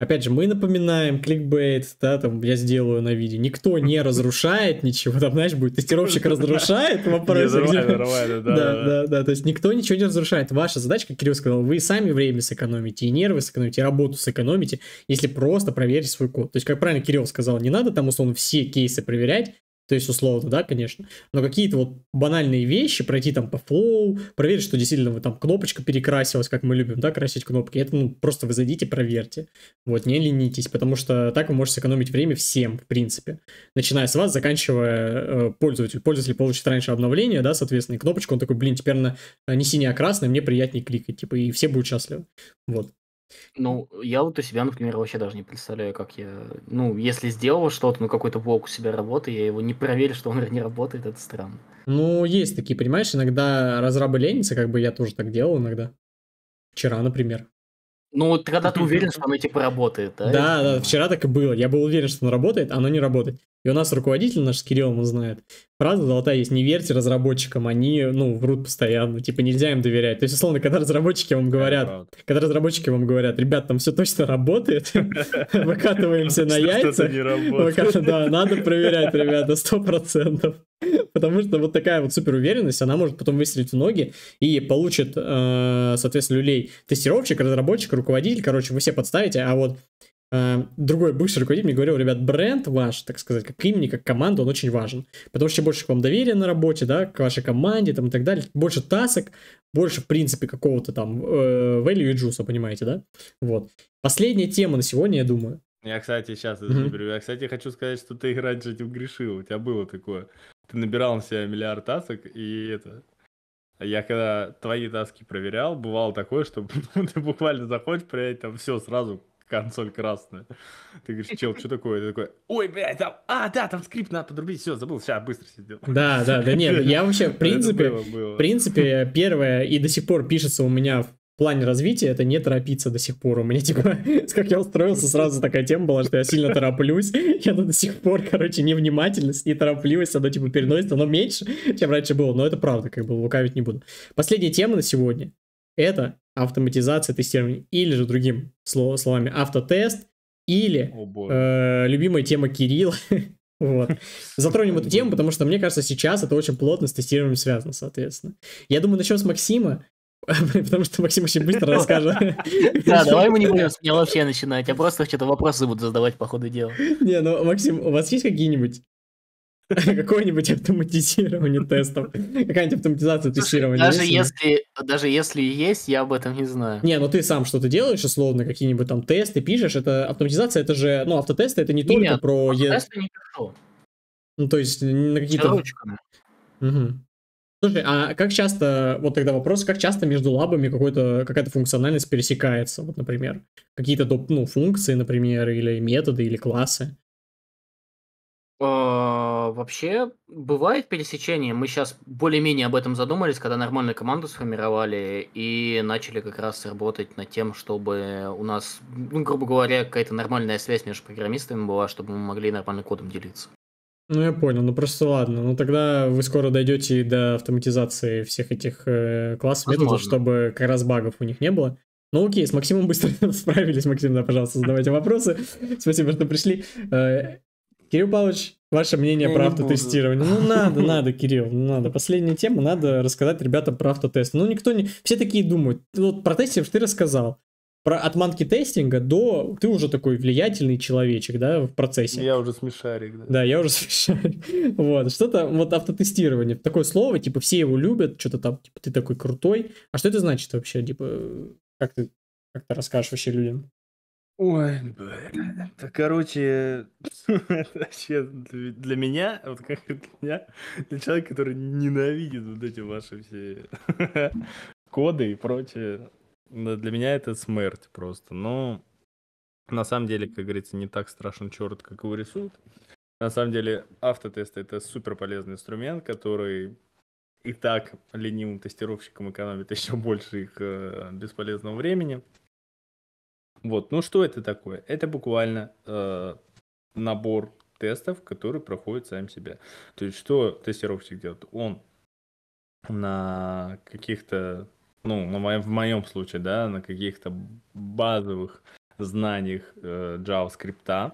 Опять же, мы напоминаем, кликбейт, да, там, я сделаю на видео. Никто не разрушает ничего, там, знаешь, будет тестировщик разрушает вопрос. Да, да, да, то есть никто ничего не разрушает. Ваша задача, как Кирилл сказал, вы сами время сэкономите, и нервы сэкономите, и работу сэкономите, если просто проверите свой код. То есть, как правильно Кирилл сказал, не надо там, условно, все кейсы проверять, то есть условно, да, конечно. Но какие-то вот банальные вещи, пройти там по флоу, проверить, что действительно вы там кнопочка перекрасилась, как мы любим, да, красить кнопки. Это ну, просто вы зайдите, проверьте. Вот, не ленитесь, потому что так вы можете сэкономить время всем, в принципе. Начиная с вас, заканчивая э, пользователь. Пользователь получит раньше обновление, да, соответственно, и кнопочку, он такой, блин, теперь она э, не синяя, а красная, мне приятнее кликать, типа, и все будут счастливы. Вот. Ну, я вот у себя, например, вообще даже не представляю, как я... Ну, если сделал что-то, ну, какой-то блок у себя работает, я его не проверил, что он не работает, это странно. Ну, есть такие, понимаешь, иногда разрабы ленятся, как бы я тоже так делал иногда. Вчера, например. Ну, ты когда ты уверен, что оно типа работает, да? Да, да, вчера так и было. Я был уверен, что оно работает, оно не работает. И у нас руководитель наш с Кириллом, он знает. Фраза золотая есть, не верьте разработчикам, они, ну, врут постоянно, типа нельзя им доверять. То есть, условно, когда разработчики вам говорят, когда разработчики вам говорят, ребят, там все точно работает, выкатываемся на яйца, да, надо проверять, ребята, сто процентов. Потому что вот такая вот суперуверенность, она может потом выстрелить в ноги и получит, э, соответственно, люлей тестировщик, разработчик, руководитель, короче, вы все подставите, а вот э, другой бывший руководитель мне говорил, ребят, бренд ваш, так сказать, как имени, как команда, он очень важен. Потому что чем больше к вам доверия на работе, да, к вашей команде там и так далее, больше тасок, больше, в принципе, какого-то там э, value и juice, понимаете, да? Вот. Последняя тема на сегодня, я думаю. Я, кстати, сейчас mm-hmm. Я, кстати, хочу сказать, что ты раньше этим грешил. У тебя было такое ты набирал на себя миллиард тасок, и это... Я когда твои таски проверял, бывало такое, что ты буквально заходишь проверять, там все сразу консоль красная. Ты говоришь, чел, что такое? Ты такой, ой, блядь, там, а, да, там скрипт надо подрубить, все, забыл, сейчас быстро сидел. Да, да, да, нет, я вообще, в принципе, в принципе, первое и до сих пор пишется у меня в плане развития это не торопиться до сих пор. У меня, типа, как я устроился, сразу такая тема была, что я сильно тороплюсь. Я до сих пор, короче, невнимательность и торопливость, оно, типа, переносится, но меньше, чем раньше было. Но это правда, как бы, лукавить не буду. Последняя тема на сегодня — это автоматизация тестирования. Или же, другим слов, словами, автотест. Или э, любимая тема Кирилла, вот. Затронем эту тему, потому что, мне кажется, сейчас это очень плотно с тестированием связано, соответственно. Я думаю, начнем с Максима. Потому что Максим очень быстро расскажет. Да, давай мы не будем с меня вообще начинать, а просто что-то вопросы буду задавать по ходу дела. Не, ну, Максим, у вас есть какие-нибудь Какое-нибудь автоматизирование тестов. Какая-нибудь автоматизация тестирования. Даже если, даже если есть, я об этом не знаю. Не, ну ты сам что-то делаешь, условно, какие-нибудь там тесты пишешь. Это автоматизация, это же, ну, автотесты, это не только про... Автотесты не пишу. Ну, то есть на какие-то... Угу. Слушай, а как часто, вот тогда вопрос, как часто между лабами какая-то функциональность пересекается, вот, например, какие-то ну, функции, например, или методы, или классы? А, вообще, бывает пересечение. Мы сейчас более-менее об этом задумались, когда нормальную команду сформировали и начали как раз работать над тем, чтобы у нас, ну, грубо говоря, какая-то нормальная связь между программистами была, чтобы мы могли нормальным кодом делиться. Ну, я понял, ну просто ладно. Ну тогда вы скоро дойдете до автоматизации всех этих э, классов Возможно. методов, чтобы как раз багов у них не было. Ну окей, с Максимом быстро справились. Максим, да, пожалуйста, задавайте вопросы. Спасибо, что пришли. Э, Кирилл Павлович, ваше мнение я про автотестирование? Ну надо, надо, Кирилл, ну, надо. Последняя тема, надо рассказать ребятам про автотест. Ну никто не... Все такие думают, вот про тестер ты рассказал про от манки тестинга до ты уже такой влиятельный человечек, да, в процессе. Я уже смешарик, да. Да, я уже смешарик. Вот, что-то, вот автотестирование, такое слово, типа, все его любят, что-то там, типа, ты такой крутой. А что это значит вообще, типа, как ты, как ты расскажешь вообще людям? Ой, блин. так короче, вообще для меня, вот как для меня, для человека, который ненавидит вот эти ваши все коды и прочее, для меня это смерть просто. Но на самом деле, как говорится, не так страшен черт, как его рисуют. На самом деле, автотесты это супер полезный инструмент, который и так ленивым тестировщикам экономит еще больше их э, бесполезного времени. Вот, ну что это такое? Это буквально э, набор тестов, которые проходят сами себя. То есть что тестировщик делает? Он на каких-то ну, на моем, в моем случае, да, на каких-то базовых знаниях э, JavaScript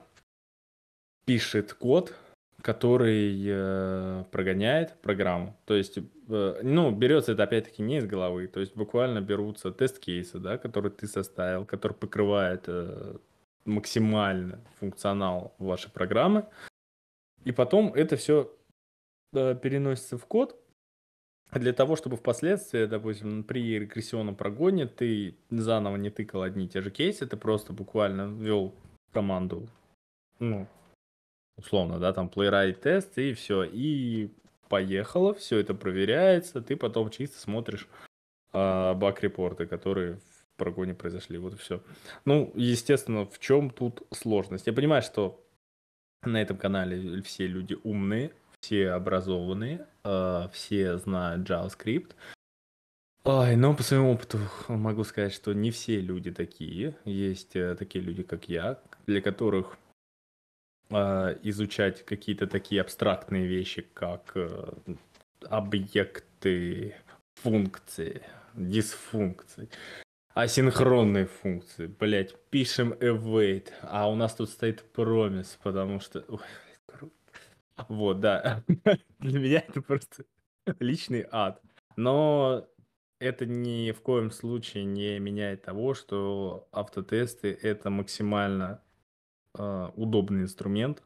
пишет код, который э, прогоняет программу. То есть, э, ну, берется это опять-таки не из головы. То есть буквально берутся тест-кейсы, да, которые ты составил, который покрывает э, максимально функционал вашей программы. И потом это все э, переносится в код, для того, чтобы впоследствии, допустим, при регрессионном прогоне ты заново не тыкал одни и те же кейсы, ты просто буквально ввел команду, ну, условно, да, там playwright тест и все, и поехало, все это проверяется, ты потом чисто смотришь э, баг-репорты, которые в прогоне произошли, вот и все. Ну, естественно, в чем тут сложность? Я понимаю, что на этом канале все люди умные, все образованные, а, все знают JavaScript. Ой, но по своему опыту могу сказать, что не все люди такие. Есть э, такие люди, как я, для которых а, изучать какие-то такие абстрактные вещи, как э, объекты, функции, дисфункции, асинхронные функции. Блять, пишем await, а у нас тут стоит promise, потому что... Ой, вот, да. Для меня это просто личный ад. Но это ни в коем случае не меняет того, что автотесты — это максимально э, удобный инструмент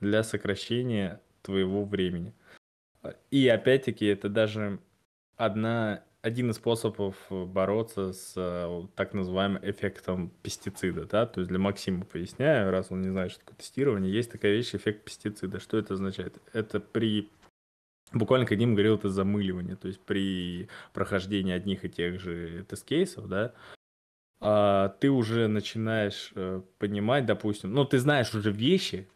для сокращения твоего времени. И опять-таки это даже одна один из способов э, бороться с э, так называемым эффектом пестицида, да, то есть для Максима поясняю, раз он не знает, что такое тестирование, есть такая вещь, эффект пестицида. Что это означает? Это при Буквально к ним говорил это замыливание, то есть при прохождении одних и тех же тест-кейсов, да, а ты уже начинаешь э, понимать, допустим, ну, ты знаешь уже вещи,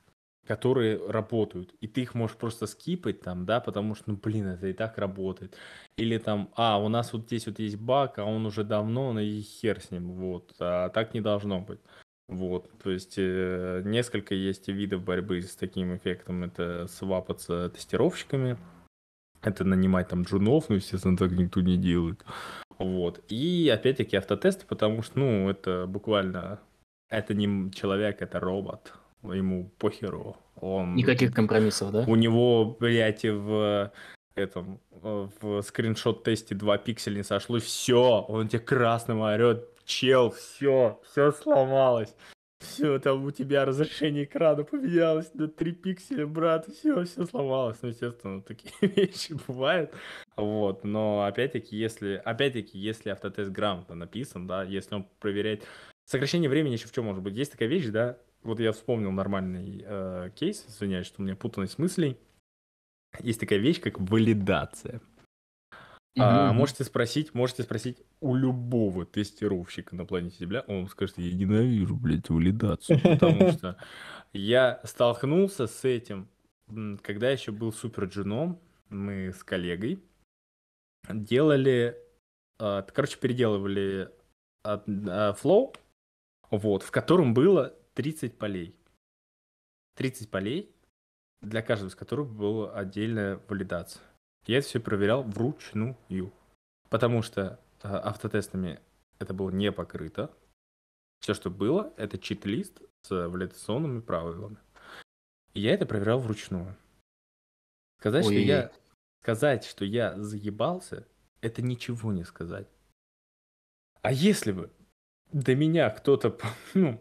которые работают, и ты их можешь просто скипать там, да, потому что, ну, блин, это и так работает. Или там, а, у нас вот здесь вот есть баг, а он уже давно, ну и хер с ним, вот, а так не должно быть. Вот, то есть э, несколько есть видов борьбы с таким эффектом. Это свапаться тестировщиками, это нанимать там джунов, ну, естественно, так никто не делает. Вот, и опять-таки автотесты, потому что, ну, это буквально, это не человек, это робот ему похеру. Он... Никаких компромиссов, да? У него, блядь, в этом в скриншот-тесте 2 пикселя не сошлось. Все, он тебе красным орет. Чел, все, все сломалось. Все, там у тебя разрешение экрана поменялось на 3 пикселя, брат, все, все сломалось. Ну, естественно, такие вещи бывают. Вот, но опять-таки, если, опять-таки, если автотест грамотно написан, да, если он проверяет... Сокращение времени еще в чем может быть? Есть такая вещь, да, вот я вспомнил нормальный э, кейс, извиняюсь, что у меня путанность мыслей. Есть такая вещь, как валидация. Mm-hmm. А, можете спросить, можете спросить у любого тестировщика на планете Земля, он скажет, я ненавижу, блядь, валидацию, потому что я столкнулся с этим, когда еще был суперджином, мы с коллегой делали, а, короче, переделывали а, флоу, вот, в котором было 30 полей. 30 полей, для каждого из которых была отдельная валидация. Я это все проверял вручную, потому что э, автотестами это было не покрыто. Все, что было, это чит-лист с валидационными правилами. И я это проверял вручную. Сказать, Ой. что я сказать, что я заебался, это ничего не сказать. А если бы до меня кто-то, ну,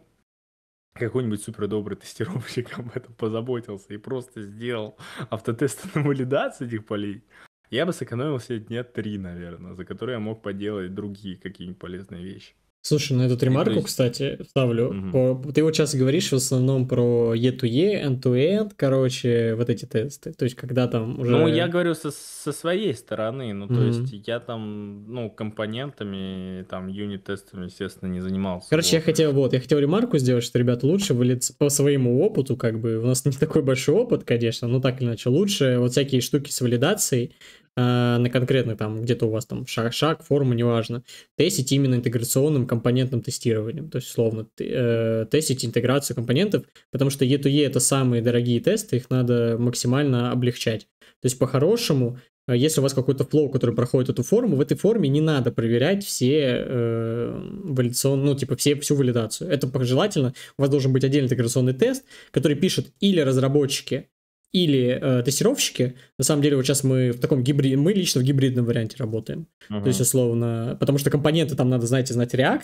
какой-нибудь супер добрый тестировщик об этом позаботился и просто сделал автотесты на валидацию этих полей, я бы сэкономил себе дня три, наверное, за которые я мог поделать другие какие-нибудь полезные вещи. Слушай, на ну, эту ремарку, есть... кстати, вставлю. Угу. По... Ты вот сейчас говоришь в основном про E2E, end-to-end, короче, вот эти тесты. То есть, когда там уже... Ну, я говорю со, со своей стороны. Ну, угу. то есть, я там, ну, компонентами, там, юнит-тестами, естественно, не занимался. Короче, вот. я хотел, вот, я хотел ремарку сделать, что, ребят, лучше вы по своему опыту, как бы, у нас не такой большой опыт, конечно, но так или иначе, лучше вот всякие штуки с валидацией а, на конкретно там где-то у вас там шаг, шаг форма, неважно, тестить именно интеграционным компонентным тестированием, то есть словно э, тестить интеграцию компонентов, потому что E2E это самые дорогие тесты, их надо максимально облегчать. То есть по-хорошему, э, если у вас какой-то флоу, который проходит эту форму, в этой форме не надо проверять все э, валидацион, ну, типа, все, всю валидацию. Это желательно, у вас должен быть отдельный интеграционный тест, который пишет или разработчики, или э, тестировщики. На самом деле, вот сейчас мы в таком гибриде, мы лично в гибридном варианте работаем. Uh-huh. То есть, условно, потому что компоненты там надо, знаете, знать React,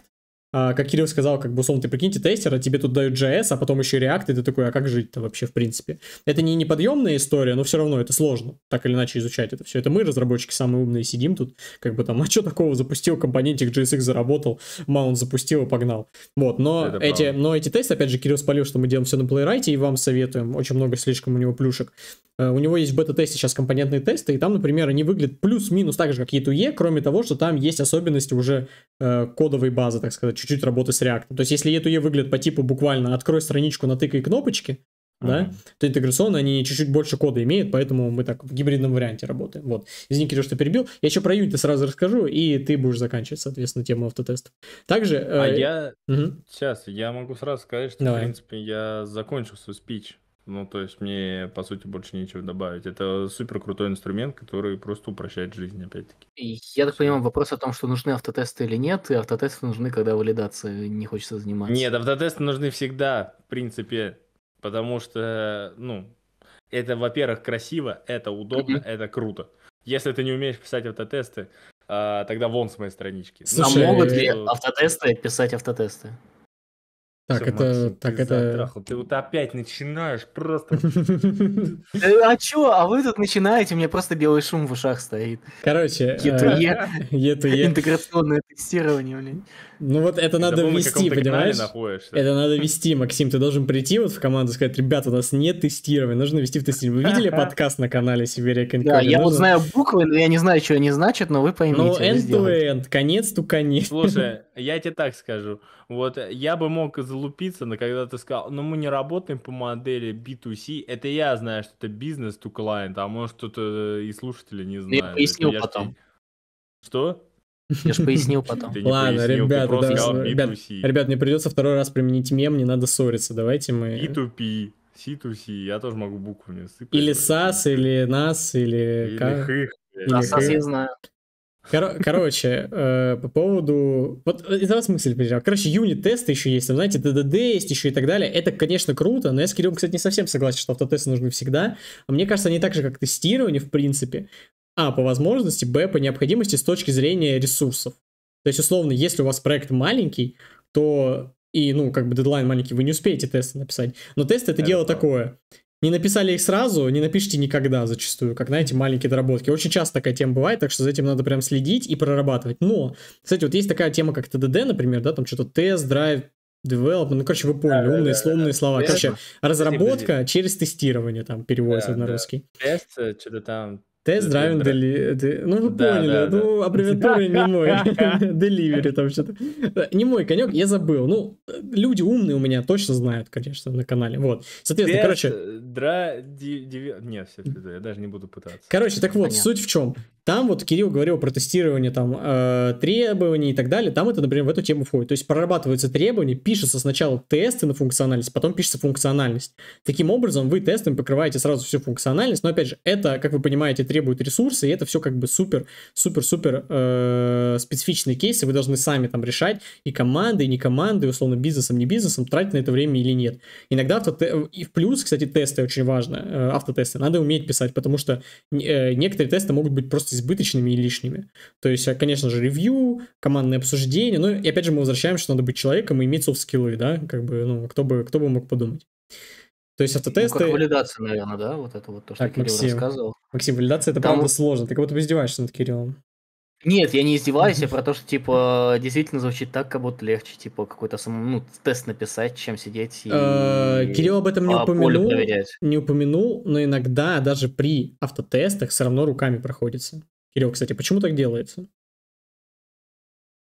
а, как Кирилл сказал, как бы условно, ты прикиньте тестера, тебе тут дают JS, а потом еще React, и ты такой, а как жить-то вообще, в принципе? Это не неподъемная история, но все равно это сложно, так или иначе изучать это все. Это мы, разработчики, самые умные, сидим тут, как бы там, а что такого, запустил компонентик, JSX заработал, маунт запустил и погнал. Вот, но это эти, правда. но эти тесты, опять же, Кирилл спалил, что мы делаем все на плейрайте, и вам советуем, очень много слишком у него плюшек. Э, у него есть в бета-тесте сейчас компонентные тесты, и там, например, они выглядят плюс-минус так же, как E2E, кроме того, что там есть особенности уже э, кодовой базы, так сказать, чуть-чуть работы с React. То есть, если E2E e выглядит по типу буквально открой страничку, натыкай кнопочки, да, то интеграционно они чуть-чуть больше кода имеют, поэтому мы так в гибридном варианте работаем. Вот. Извини, Кирилл, что перебил. Я еще про Unity сразу расскажу, и ты будешь заканчивать, соответственно, тему автотестов. Также... А э... я... Угу. Сейчас, я могу сразу сказать, что, Давай. в принципе, я закончил свой спич. Ну, то есть мне, по сути, больше нечего добавить. Это супер крутой инструмент, который просто упрощает жизнь, опять-таки. Я так понимаю, вопрос о том, что нужны автотесты или нет, и автотесты нужны, когда валидация не хочется заниматься. Нет, автотесты нужны всегда, в принципе, потому что, ну, это, во-первых, красиво, это удобно, это круто. Если ты не умеешь писать автотесты, а, тогда вон с моей странички. Слушай, а могут ли э, автотесты писать автотесты? Так, Все, это, Максим, ну, так ты это... Затрахал. Ты вот опять начинаешь просто... Э, а чё? А вы тут начинаете, у меня просто белый шум в ушах стоит. Короче... е. 2 э, е. Интеграционное тестирование, блин. Ну вот это надо вести, понимаешь? Это надо вести, Максим. Ты должен прийти вот в команду и сказать, ребята, у нас нет тестирования, нужно ввести в тестирование. Вы видели подкаст на канале Сибирия Да, я вот знаю буквы, но я не знаю, что они значат, но вы поймите. Ну, end-to-end, конец-то конец. Слушай, я тебе так скажу. Вот э, я бы мог залупиться, но когда ты сказал, ну мы не работаем по модели B2C, это я знаю, что это бизнес to client, а может кто-то и слушатели не знают. Я пояснил я потом. Что? Я же пояснил потом. Ладно, пояснил, ребят, да, ребят, ребят, мне придется второй раз применить мем, не надо ссориться, давайте мы... B2P, C2C, я тоже могу буквами сыпать. Или SAS, или NAS, или... Или как? Их. А или SAS я знаю. Кор- короче, э, по поводу... Вот из вас мысль потерял. Короче, юнит-тесты еще есть, там, знаете, ДДД есть еще и так далее. Это, конечно, круто, но я с Кириллом, кстати, не совсем согласен, что автотесты нужны всегда. А мне кажется, они так же, как тестирование, в принципе. А, по возможности, Б, по необходимости с точки зрения ресурсов. То есть, условно, если у вас проект маленький, то и, ну, как бы дедлайн маленький, вы не успеете тесты написать. Но тест это, это дело так. такое не написали их сразу, не напишите никогда зачастую, как, знаете, маленькие доработки. Очень часто такая тема бывает, так что за этим надо прям следить и прорабатывать. Но, кстати, вот есть такая тема, как ТДД, например, да, там что-то тест, драйв, development, ну, короче, вы поняли, да, умные, да, сломные да, слова. Тест, короче, разработка через тестирование там переводится да, на да. русский. Тест, э, что-то там, Тест-драйвинг, дели... ну вы поняли, ну да. аббревиатура не мой, деливери там что-то. Не мой конек, я забыл. Ну, люди умные у меня точно знают, конечно, на канале. Вот, соответственно, короче... Э, дра... Нет, все, я даже не буду пытаться. Короче, так вот, суть в чем. Там вот Кирилл говорил про тестирование там э, требований и так далее, там это, например, в эту тему входит. То есть прорабатываются требования, пишутся сначала тесты на функциональность, потом пишется функциональность. Таким образом, вы тестами покрываете сразу всю функциональность, но опять же, это, как вы понимаете, требует ресурсы, и это все как бы супер, супер, супер э, специфичные кейсы, вы должны сами там решать и команды, и не команды, и условно бизнесом, не бизнесом, тратить на это время или нет. Иногда авто... И в плюс, кстати, тесты очень важно, э, автотесты, надо уметь писать, потому что э, некоторые тесты могут быть просто избыточными и лишними. То есть, а, конечно же, ревью, командное обсуждение, ну и опять же мы возвращаемся, что надо быть человеком и иметь софт-скиллы, да, как бы, ну, кто бы, кто бы мог подумать. То есть автотесты... Ну, как валидация, наверное, да, вот это вот то, что так, Кирилл Максим, рассказывал. Максим, валидация это Там... правда сложно, ты как будто бы издеваешься над Кириллом. Нет, я не издеваюсь, я про то, что, типа, действительно звучит так, как будто легче, типа, какой-то сам, ну, тест написать, чем сидеть и... Э, Кирилл об этом не упомянул, не упомянул, но иногда даже при автотестах все равно руками проходится. Кирилл, кстати, почему так делается?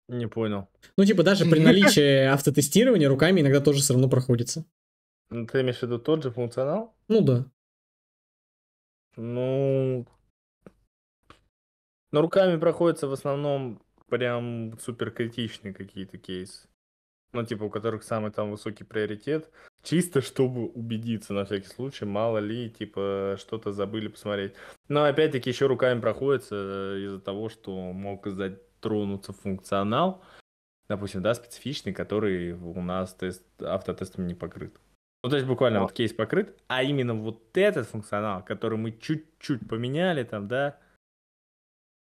Не понял. Ну, типа, даже при наличии автотестирования руками иногда тоже все равно проходится. Ну, ты имеешь в виду тот же функционал? Ну да. Ну, но руками проходятся в основном прям супер критичные какие-то кейсы. Ну, типа, у которых самый там высокий приоритет. Чисто, чтобы убедиться на всякий случай, мало ли, типа, что-то забыли посмотреть. Но, опять-таки, еще руками проходится э, из-за того, что мог затронуться функционал, допустим, да, специфичный, который у нас тест, автотестом не покрыт. Ну, то есть буквально а. вот кейс покрыт, а именно вот этот функционал, который мы чуть-чуть поменяли там, да,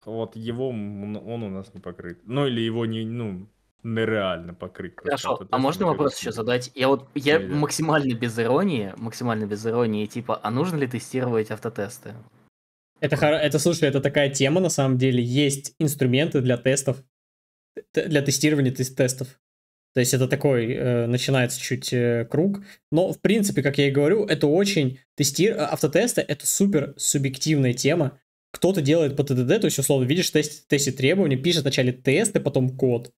вот его он у нас не покрыт. Ну или его не, ну, нереально покрыть. Хорошо, а можно вопрос говорит. еще задать? Я вот я Или... максимально без иронии, максимально без иронии, типа, а нужно ли тестировать автотесты? Это, это, слушай, это такая тема, на самом деле. Есть инструменты для тестов, для тестирования тест тестов. То есть это такой, э, начинается чуть э, круг. Но, в принципе, как я и говорю, это очень... тестир Автотесты — это супер субъективная тема, кто-то делает по ТДД, то есть, условно, видишь, тест, тестит требования, пишет вначале тесты, потом код.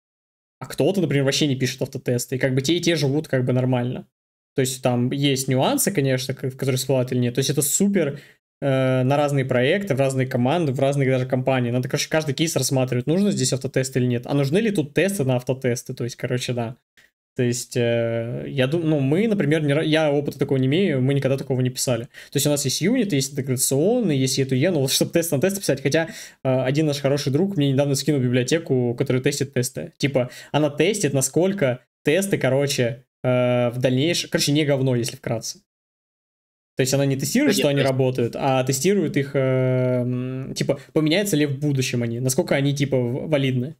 А кто-то, например, вообще не пишет автотесты. И как бы те и те живут как бы нормально. То есть там есть нюансы, конечно, в которые всплывают или нет. То есть это супер э, на разные проекты, в разные команды, в разные даже компании. Надо, короче, каждый кейс рассматривать, нужно здесь автотесты или нет. А нужны ли тут тесты на автотесты? То есть, короче, да. То есть, э, я думаю, ну, мы, например, не, я опыта такого не имею, мы никогда такого не писали. То есть, у нас есть юнит, есть интеграционный, есть E2E, но ну, вот чтобы тест на тест писать, хотя э, один наш хороший друг мне недавно скинул библиотеку, которая тестит тесты. Типа, она тестит, насколько тесты, короче, э, в дальнейшем, короче, не говно, если вкратце. То есть она не тестирует, да что они просто... работают, а тестирует их, э, типа, поменяются ли в будущем они, насколько они, типа, валидны.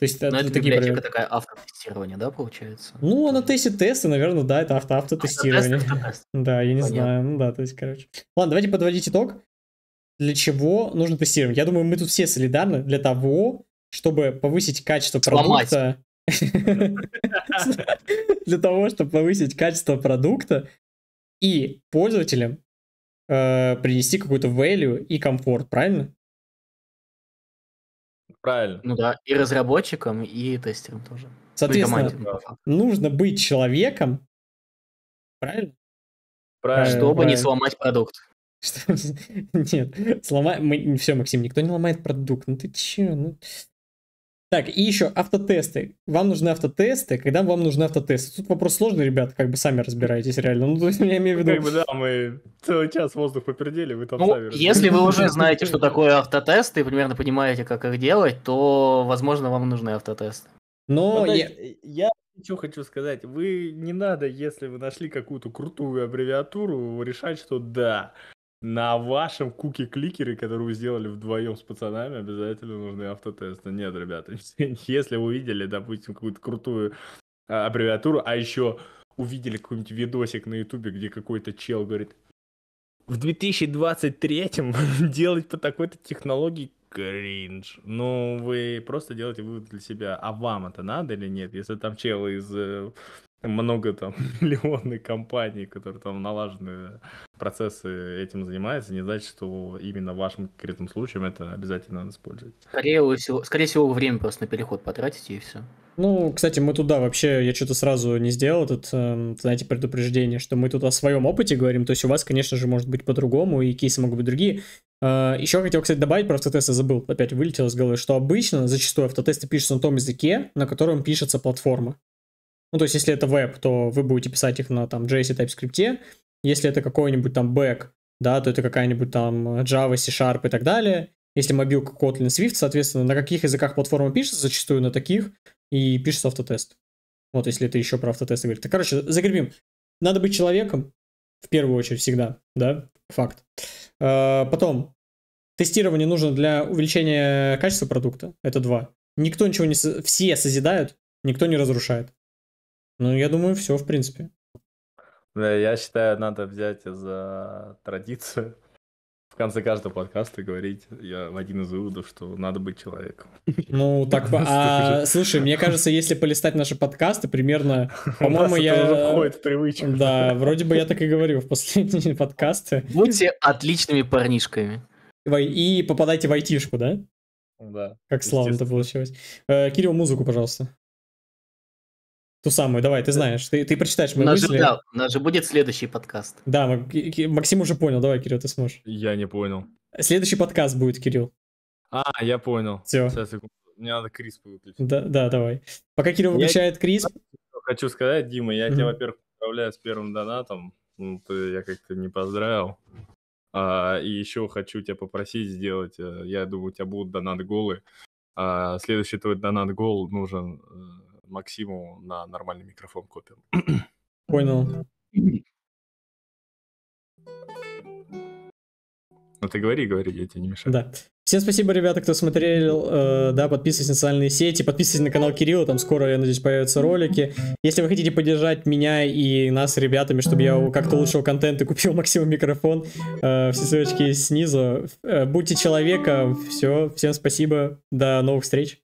То есть, это, это такие библиотека такая автотестирование, да, получается? Ну, она тестит тесты, наверное, да, это авто автотестирование. Автотест, автотест. Да, я не Понятно. знаю, ну да, то есть, короче. Ладно, давайте подводить итог. Для чего нужно тестирование? Я думаю, мы тут все солидарны для того, чтобы повысить качество продукта. Для того, чтобы повысить качество продукта и пользователям э, принести какую-то value и комфорт, правильно? Правильно. Ну да, и разработчикам, и тестерам тоже. Соответственно, нужно быть человеком, правильно? Правильно. Чтобы правильно. не сломать продукт. Что? Нет, сломай... Мы... Все, Максим, никто не ломает продукт. Ну ты че? Ну... Так, и еще автотесты. Вам нужны автотесты, когда вам нужны автотесты? Тут вопрос сложный, ребят, как бы сами разбираетесь реально. Ну, то есть, я имею в виду... Как бы, да, мы целый час воздух попердели, вы там ну, сами если вы уже знаете, что такое автотесты, и примерно понимаете, как их делать, то, возможно, вам нужны автотесты. Но ну, я... я что хочу сказать, вы не надо, если вы нашли какую-то крутую аббревиатуру, решать, что да, на вашем куки-кликере, который вы сделали вдвоем с пацанами, обязательно нужны автотесты. Нет, ребята, если вы увидели, допустим, какую-то крутую а, аббревиатуру, а еще увидели какой-нибудь видосик на ютубе, где какой-то чел говорит, в 2023 делать по такой-то технологии кринж. Ну, вы просто делаете вывод для себя, а вам это надо или нет? Если там чел из э, много там миллионной компаний, которые там налажены процессы этим занимаются, не значит, что именно вашем конкретном случае это обязательно надо использовать. Скорее всего, скорее всего время просто на переход потратить и все. Ну, кстати, мы туда вообще, я что-то сразу не сделал тут, эм, знаете, предупреждение, что мы тут о своем опыте говорим, то есть у вас, конечно же, может быть по-другому, и кейсы могут быть другие. А, Еще хотел, кстати, добавить, просто тесты забыл, опять вылетело из головы, что обычно, зачастую автотесты пишутся на том языке, на котором пишется платформа. Ну, то есть, если это веб, то вы будете писать их на там JS и TypeScript. Если это какой-нибудь там бэк, да, то это какая-нибудь там Java, C-Sharp и так далее. Если мобилка Kotlin, Swift, соответственно, на каких языках платформа пишется, зачастую на таких, и пишется автотест. Вот, если это еще про автотесты говорит. Так, короче, закрепим. Надо быть человеком, в первую очередь, всегда, да, факт. Э, потом, тестирование нужно для увеличения качества продукта, это два. Никто ничего не... Все созидают, никто не разрушает. Ну, я думаю, все, в принципе. Да, я считаю, надо взять за традицию в конце каждого подкаста говорить я в один из выводов, что надо быть человеком. Ну, так, а, слушай, мне кажется, если полистать наши подкасты, примерно, по-моему, я... Э, входит привычка. Да, вроде бы я так и говорю в последние подкасты. Будьте отличными парнишками. И попадайте в айтишку, да? Да. Как славно это получилось. Э, Кирилл, музыку, пожалуйста. Ту самую, давай, ты знаешь, ты, ты прочитаешь мои у нас мысли. Же, да, у нас же будет следующий подкаст. Да, Максим уже понял, давай, Кирилл, ты сможешь. Я не понял. Следующий подкаст будет, Кирилл. А, я понял. Все. Сейчас, секунду. Мне надо крисп выключить. Да, да, давай. Пока Кирилл выключает я... крисп... Хочу сказать, Дима, я mm-hmm. тебя, во-первых, поздравляю с первым донатом. Ну, ты, я как-то не поздравил. А, и еще хочу тебя попросить сделать, э, я думаю, у тебя будут донат голы. А, следующий твой донат гол нужен э, Максиму на нормальный микрофон копим. Понял. Ну ты говори, говори, я тебе не мешаю. Да. Всем спасибо, ребята, кто смотрел, э, да, подписывайтесь на социальные сети, подписывайтесь на канал Кирилла, там скоро, я надеюсь, появятся ролики. Если вы хотите поддержать меня и нас ребятами, чтобы я как-то улучшил контент и купил Максиму микрофон, э, все ссылочки снизу. Э, будьте человеком, все, всем спасибо, до новых встреч.